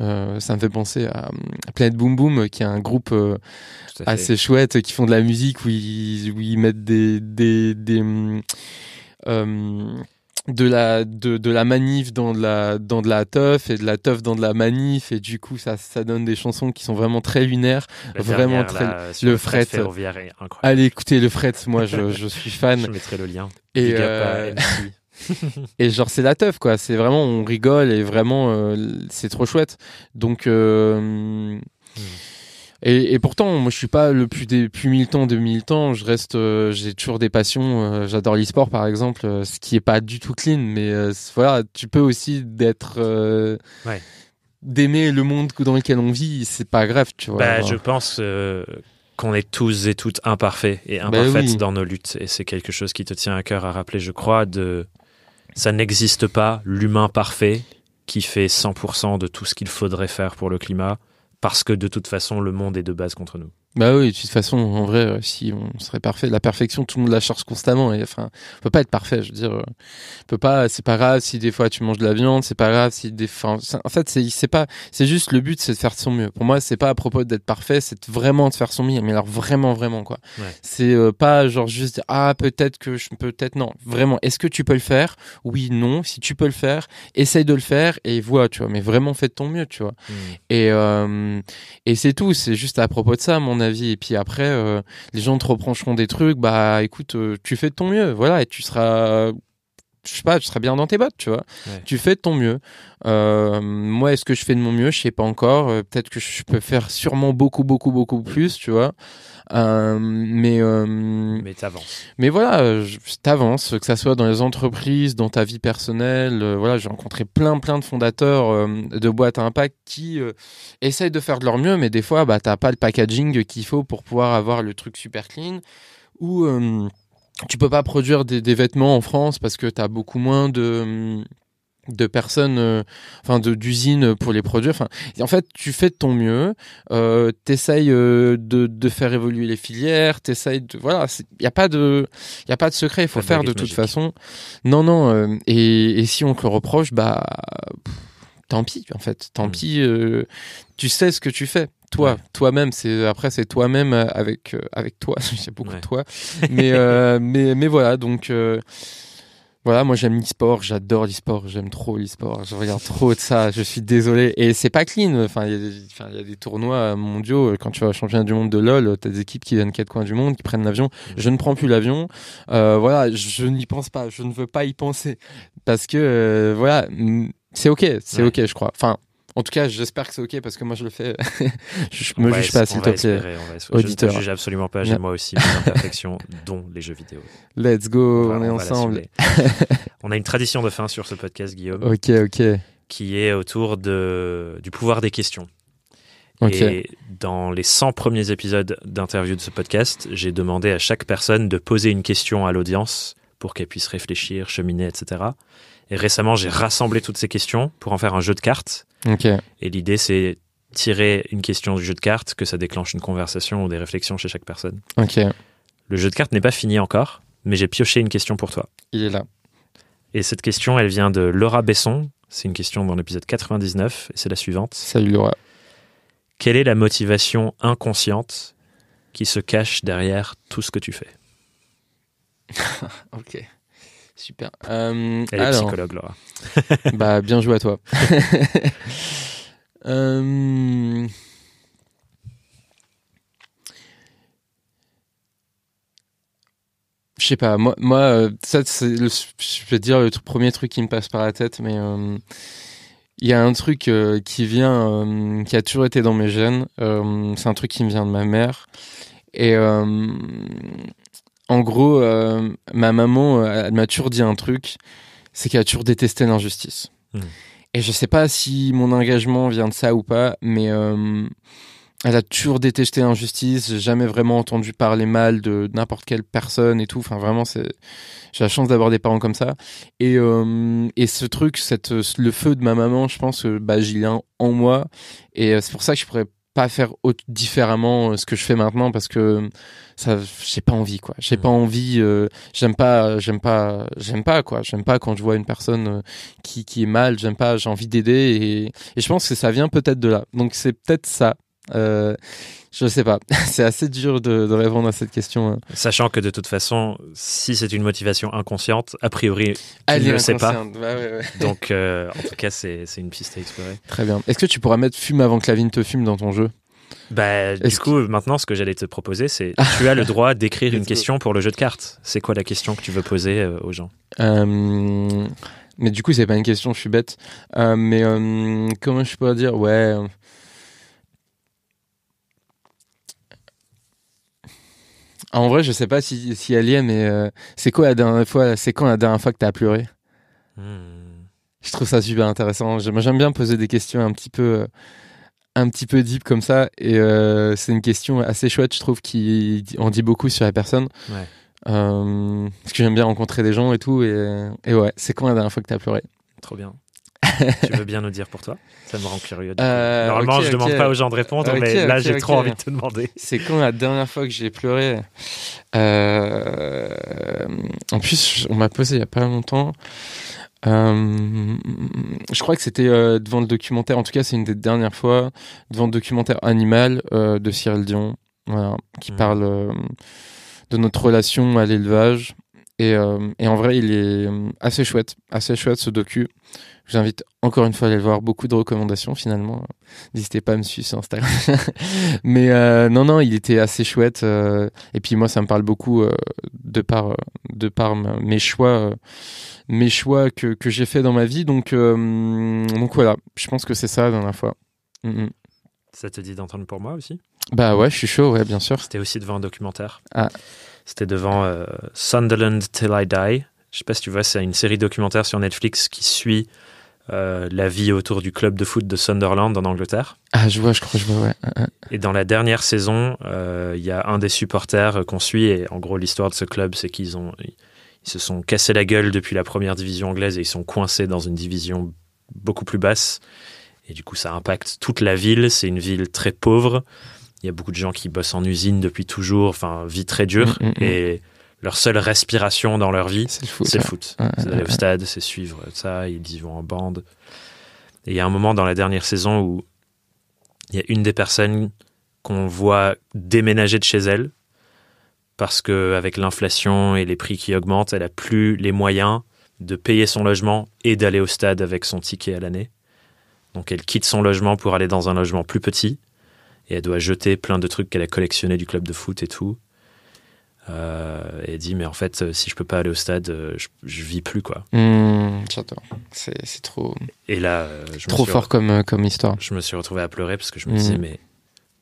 Euh, ça me fait penser à, planète Planet Boom Boom, qui est un groupe euh, assez chouette, qui font de la musique, où ils, où ils mettent des... des, des hum, euh, de la de, la manif dans de la dans de la teuf et de la teuf dans de la manif et du coup ça ça donne des chansons qui sont vraiment très lunaires vraiment très le fret, allez écoutez le fret moi je, suis fan je mettrai le lien et euh, et genre c'est la teuf quoi c'est vraiment on rigole et vraiment euh, c'est trop chouette donc euh, hmm. Et, pourtant, moi, je suis pas le plus, des, plus militant de militants. Je reste, euh, j'ai toujours des passions. Euh, j'adore l'e-sport, par exemple, euh, ce qui est pas du tout clean. Mais voilà, tu peux aussi d'être, ouais. d'aimer le monde dans lequel on vit. C'est pas grave, tu vois. Bah, je pense qu'on est tous et toutes imparfaits et bah imparfaits dans nos luttes. Et c'est quelque chose qui te tient à cœur à rappeler, je crois. De, ça n'existe pas l'humain parfait qui fait 100% de tout ce qu'il faudrait faire pour le climat parce que de toute façon, le monde est de base contre nous. Bah oui, de toute façon, en vrai, euh, si on serait parfait, la perfection, tout le monde la cherche constamment. Et enfin, on peut pas être parfait, je veux dire. Euh, on peut pas, c'est pas grave si des fois tu manges de la viande, c'est pas grave si des enfin, En fait, c'est pas, c'est juste le but, c'est de faire de son mieux. Pour moi, c'est pas à propos d'être parfait, c'est vraiment de faire son mieux. Mais alors vraiment, vraiment, quoi. C'est euh, pas genre juste, dire, ah, peut-être que je, peux peut-être, non. Vraiment, est-ce que tu peux le faire? Oui, non. Si tu peux le faire, essaye de le faire et vois, tu vois. Mais vraiment, fais de ton mieux, tu vois. Mmh. Et, et c'est tout, c'est juste à propos de ça, mon avis. Et puis après, euh, les gens te reprocheront des trucs. Bah, écoute, euh, tu fais de ton mieux, voilà, et tu seras je sais pas, tu seras bien dans tes bottes, tu vois. Tu fais de ton mieux. Euh, moi, est-ce que je fais de mon mieux Je sais pas encore. Peut-être que je peux faire sûrement beaucoup, beaucoup, beaucoup plus, tu vois. Euh, mais euh, mais t'avances. Mais voilà, t'avances, que ça soit dans les entreprises, dans ta vie personnelle. Euh, voilà, j'ai rencontré plein plein de fondateurs de boîtes à impact qui essayent de faire de leur mieux, mais des fois, bah t'as pas le packaging qu'il faut pour pouvoir avoir le truc super clean ou tu peux pas produire des, des, vêtements en France parce que tu as beaucoup moins de hum, de personnes, euh, enfin enfin d'usines pour les produire, en fait, tu fais de ton mieux, euh, t'essayes euh, de, faire évoluer les filières, t'essayes de, voilà, il y a pas de, il a pas de secret, il faut faire de, toute façon. Non, non. Euh, et, si on te le reproche, bah, tant pis en fait, tant hmm. pis. tu sais ce que tu fais toi, toi-même. C'est après, c'est toi-même avec avec toi. c'est beaucoup de toi, mais mais mais voilà. Donc voilà, moi j'aime l'e-sport, j'adore l'e-sport, j'aime trop l'e-sport, je regarde trop de ça, je suis désolé. Et c'est pas clean, enfin il y, a des tournois mondiaux, euh, quand tu vas champion du monde de LoL, euh, t'as des équipes qui viennent quatre coins du monde, qui prennent l'avion. Je ne prends plus l'avion, euh, voilà, je n'y pense pas, je ne veux pas y penser. Parce que, voilà, c'est ok, c'est ok je crois. Enfin, en tout cas, j'espère que c'est ok parce que moi je le fais. je me juge pas, s'il te plaît. Auditeur. Je ne juge absolument pas, j'ai moi aussi une imperfections, dont les jeux vidéo. Let's go, on, est ensemble. on a une tradition de fin sur ce podcast, Guillaume. Ok, ok. Qui est autour de, du pouvoir des questions. Et dans les 100 premiers épisodes d'interview de ce podcast, j'ai demandé à chaque personne de poser une question à l'audience pour qu'elle puisse réfléchir, cheminer, etc. Et récemment, j'ai rassemblé toutes ces questions pour en faire un jeu de cartes Ok. Et l'idée, c'est tirer une question du jeu de cartes, que ça déclenche une conversation ou des réflexions chez chaque personne. Ok. Le jeu de cartes n'est pas fini encore, mais j'ai pioché une question pour toi. Il est là. Et cette question, elle vient de Laura Besson. C'est une question dans l'épisode 99, et c'est la suivante. Salut Laura. Quelle est la motivation inconsciente qui se cache derrière tout ce que tu fais ok. Super. Euh, Elle psychologue, Laura. bah, bien joué à toi. Euh, je sais pas, moi, moi euh, ça, c'est je vais dire le premier truc qui me passe par la tête, mais il y a un truc qui vient, qui a toujours été dans mes gènes. c'est un truc qui me vient de ma mère. Et en gros, euh, ma maman, euh, elle m'a toujours dit un truc, c'est qu'elle a toujours détesté l'injustice. Hmm. Et je sais pas si mon engagement vient de ça ou pas, mais euh, elle a toujours détesté l'injustice. J'ai jamais vraiment entendu parler mal de n'importe quelle personne et tout. Enfin, vraiment, j'ai la chance d'avoir des parents comme ça. Et, ce truc, cette, le feu de ma maman, je pense que bah, j'y l'ai en moi. Et c'est pour ça que je pourrais pas faire différemment euh, ce que je fais maintenant parce que ça j'ai pas envie quoi j'ai mm. pas envie euh, j'aime pas j'aime pas j'aime pas quoi j'aime pas quand je vois une personne euh, qui, qui est mal j'aime pas j'ai envie d'aider et, et, je pense que ça vient peut-être de là donc c'est peut-être ça je sais pas. c'est assez dur de, répondre à cette question. Hein. Sachant que de toute façon, si c'est une motivation inconsciente, a priori, elle ne le sait pas. Bah Donc, euh, en tout cas, c'est une piste à explorer. Très bien. Est-ce que tu pourras mettre fume avant que la vigne te fume dans ton jeu bah, du coup, que... maintenant, ce que j'allais te proposer, c'est ah. tu as le droit d'écrire une question pour le jeu de cartes. C'est quoi la question que tu veux poser euh, aux gens euh, Mais du coup, c'est pas une question, je suis bête. mais comment je pourrais dire Ouais, en vrai, je sais pas si, elle y est, mais euh, c'est quoi la dernière fois, c'est quand la dernière fois que t'as pleuré hmm. Je trouve ça super intéressant. J'aime bien poser des questions un petit peu, euh, un petit peu deep comme ça, et euh, c'est une question assez chouette, je trouve, qui en dit beaucoup sur la personne. parce que j'aime bien rencontrer des gens et tout, et, et ouais, c'est quand la dernière fois que t'as pleuré Trop bien. tu veux bien nous dire pour toi Ça me rend curieux. Euh, Normalement, je ne demande pas aux gens de répondre, mais là, j'ai trop envie de te demander. C'est quand la dernière fois que j'ai pleuré euh, En plus, on m'a posé il n'y a pas longtemps. Euh, je crois que c'était devant le documentaire, en tout cas c'est une des dernières fois, devant le documentaire Animal de Cyril Dion, qui mmh. parle de notre relation à l'élevage euh, et, en vrai, il est euh, assez chouette, assez chouette ce docu. J'invite encore une fois à aller le voir. Beaucoup de recommandations finalement. N'hésitez pas à me suivre sur Instagram. Mais euh, non, non, il était assez chouette. et puis moi, ça me parle beaucoup de par, de par mes choix, mes choix que, que j'ai fait dans ma vie. Donc, donc voilà, je pense que c'est ça la dernière fois. Mm, mm. Ça te dit d'entendre pour moi aussi Bah ouais, je suis chaud, ouais, bien sûr. C'était aussi devant un documentaire. Ah. C'était devant euh, Sunderland Till I Die. Je sais pas si tu vois, c'est une série documentaire sur Netflix qui suit euh, la vie autour du club de foot de Sunderland en Angleterre. Ah, je vois, je crois, je vois, ouais. Ah, ah. Et dans la dernière saison, euh, il y a un des supporters qu'on suit, et en gros, l'histoire de ce club, c'est qu'ils ont. Ils se sont cassés la gueule depuis la première division anglaise et ils sont coincés dans une division beaucoup plus basse. Et du coup, ça impacte toute la ville. C'est une ville très pauvre il y a beaucoup de gens qui bossent en usine depuis toujours, enfin, vie très dure, mm, mm, mm. et leur seule respiration dans leur vie, c'est le foot. C'est aller au stade, c'est suivre ça, ils y vont en bande. Et il y a un moment dans la dernière saison où il y a une des personnes qu'on voit déménager de chez elle, parce qu'avec l'inflation et les prix qui augmentent, elle n'a plus les moyens de payer son logement et d'aller au stade avec son ticket à l'année. Donc elle quitte son logement pour aller dans un logement plus petit et elle doit jeter plein de trucs qu'elle a collectionné du club de foot et tout. Euh, et elle dit mais en fait si je peux pas aller au stade euh, je, je vis plus quoi hmm, j'adore c'est trop et là euh, trop fort comme comme histoire je me suis retrouvé à pleurer parce que je me hmm. disais mais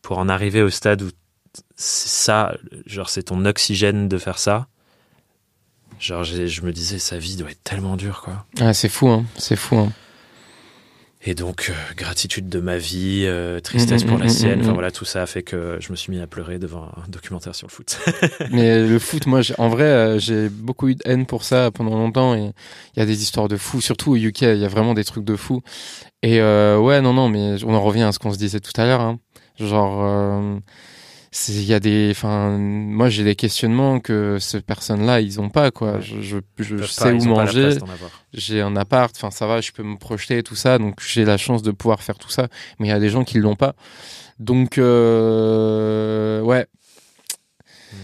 pour en arriver au stade où ça genre c'est ton oxygène de faire ça genre je me disais sa vie doit être tellement dure quoi ah, c'est fou hein. c'est fou hein et donc, euh, gratitude de ma vie, euh, tristesse mm, mm, pour la mm, sienne. Enfin voilà, tout ça a fait que je me suis mis à pleurer devant un documentaire sur le foot. Mais le foot, moi, en vrai, euh, j'ai beaucoup eu de haine pour ça pendant longtemps. Et il y a des histoires de fous, surtout au UK, il y a vraiment des trucs de fous. Et ouais, non, non, mais on en revient à ce qu'on se disait tout à l'heure. Hein. Genre il y a des enfin moi j'ai des questionnements que ces personnes là ils ont pas quoi je, je, sais où manger j'ai un appart enfin ça va je peux me projeter tout ça donc j'ai la chance de pouvoir faire tout ça mais il y a des gens qui l'ont pas donc euh, ouais hmm.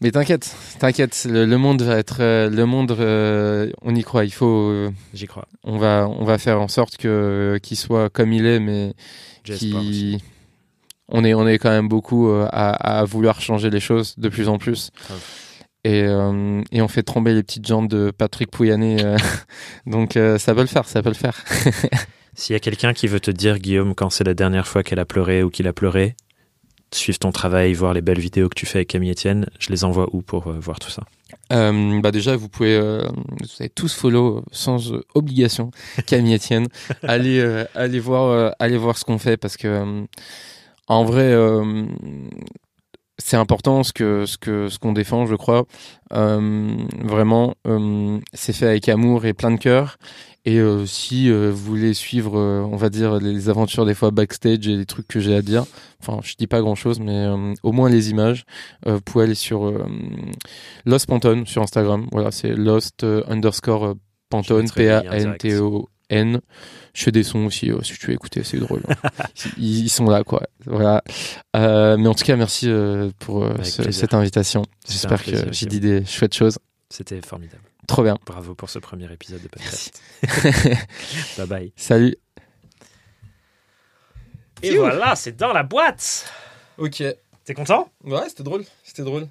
mais t'inquiète, t'inquiète, le, monde va être, euh, le monde, euh, on y croit. Il faut. J'y crois. On va, on va faire en sorte que qu'il soit comme il est, mais qui on est, on est quand même beaucoup euh, à, vouloir changer les choses de plus en plus. Et, euh, et, on fait trembler les petites jambes de Patrick Pouyanné. Euh, donc ça peut le faire, ça peut le faire. S'il y a quelqu'un qui veut te dire, Guillaume, quand c'est la dernière fois qu'elle a pleuré ou qu'il a pleuré, suive ton travail, voir les belles vidéos que tu fais avec Camille Etienne, je les envoie où pour voir tout ça bah déjà, vous pouvez, vous tous follow sans obligation Camille Etienne. allez, allez voir, allez voir ce qu'on fait parce que en vrai, euh, c'est important ce que ce que ce qu'on défend, je crois. Euh, vraiment, euh, c'est fait avec amour et plein de cœur. Et si vous voulez suivre, on va dire les aventures des fois backstage et les trucs que j'ai à dire, enfin, je dis pas grand chose, mais au moins les images, vous pouvez aller sur Lost Pantone sur Instagram. Voilà, c'est Lost underscore Pantone, P-A-N-T-O. N. Je fais des sons aussi, euh, si tu veux écouter, c'est drôle. Hein. ils, sont là, quoi. Voilà. Euh, mais en tout cas, merci euh, pour cette invitation. J'espère que j'ai dit des chouettes choses. C'était formidable. Trop bien. Bravo pour ce premier épisode de podcast. bye bye. Salut. Et voilà, c'est dans la boîte. Ok. T'es content Ouais, c'était drôle. C'était drôle.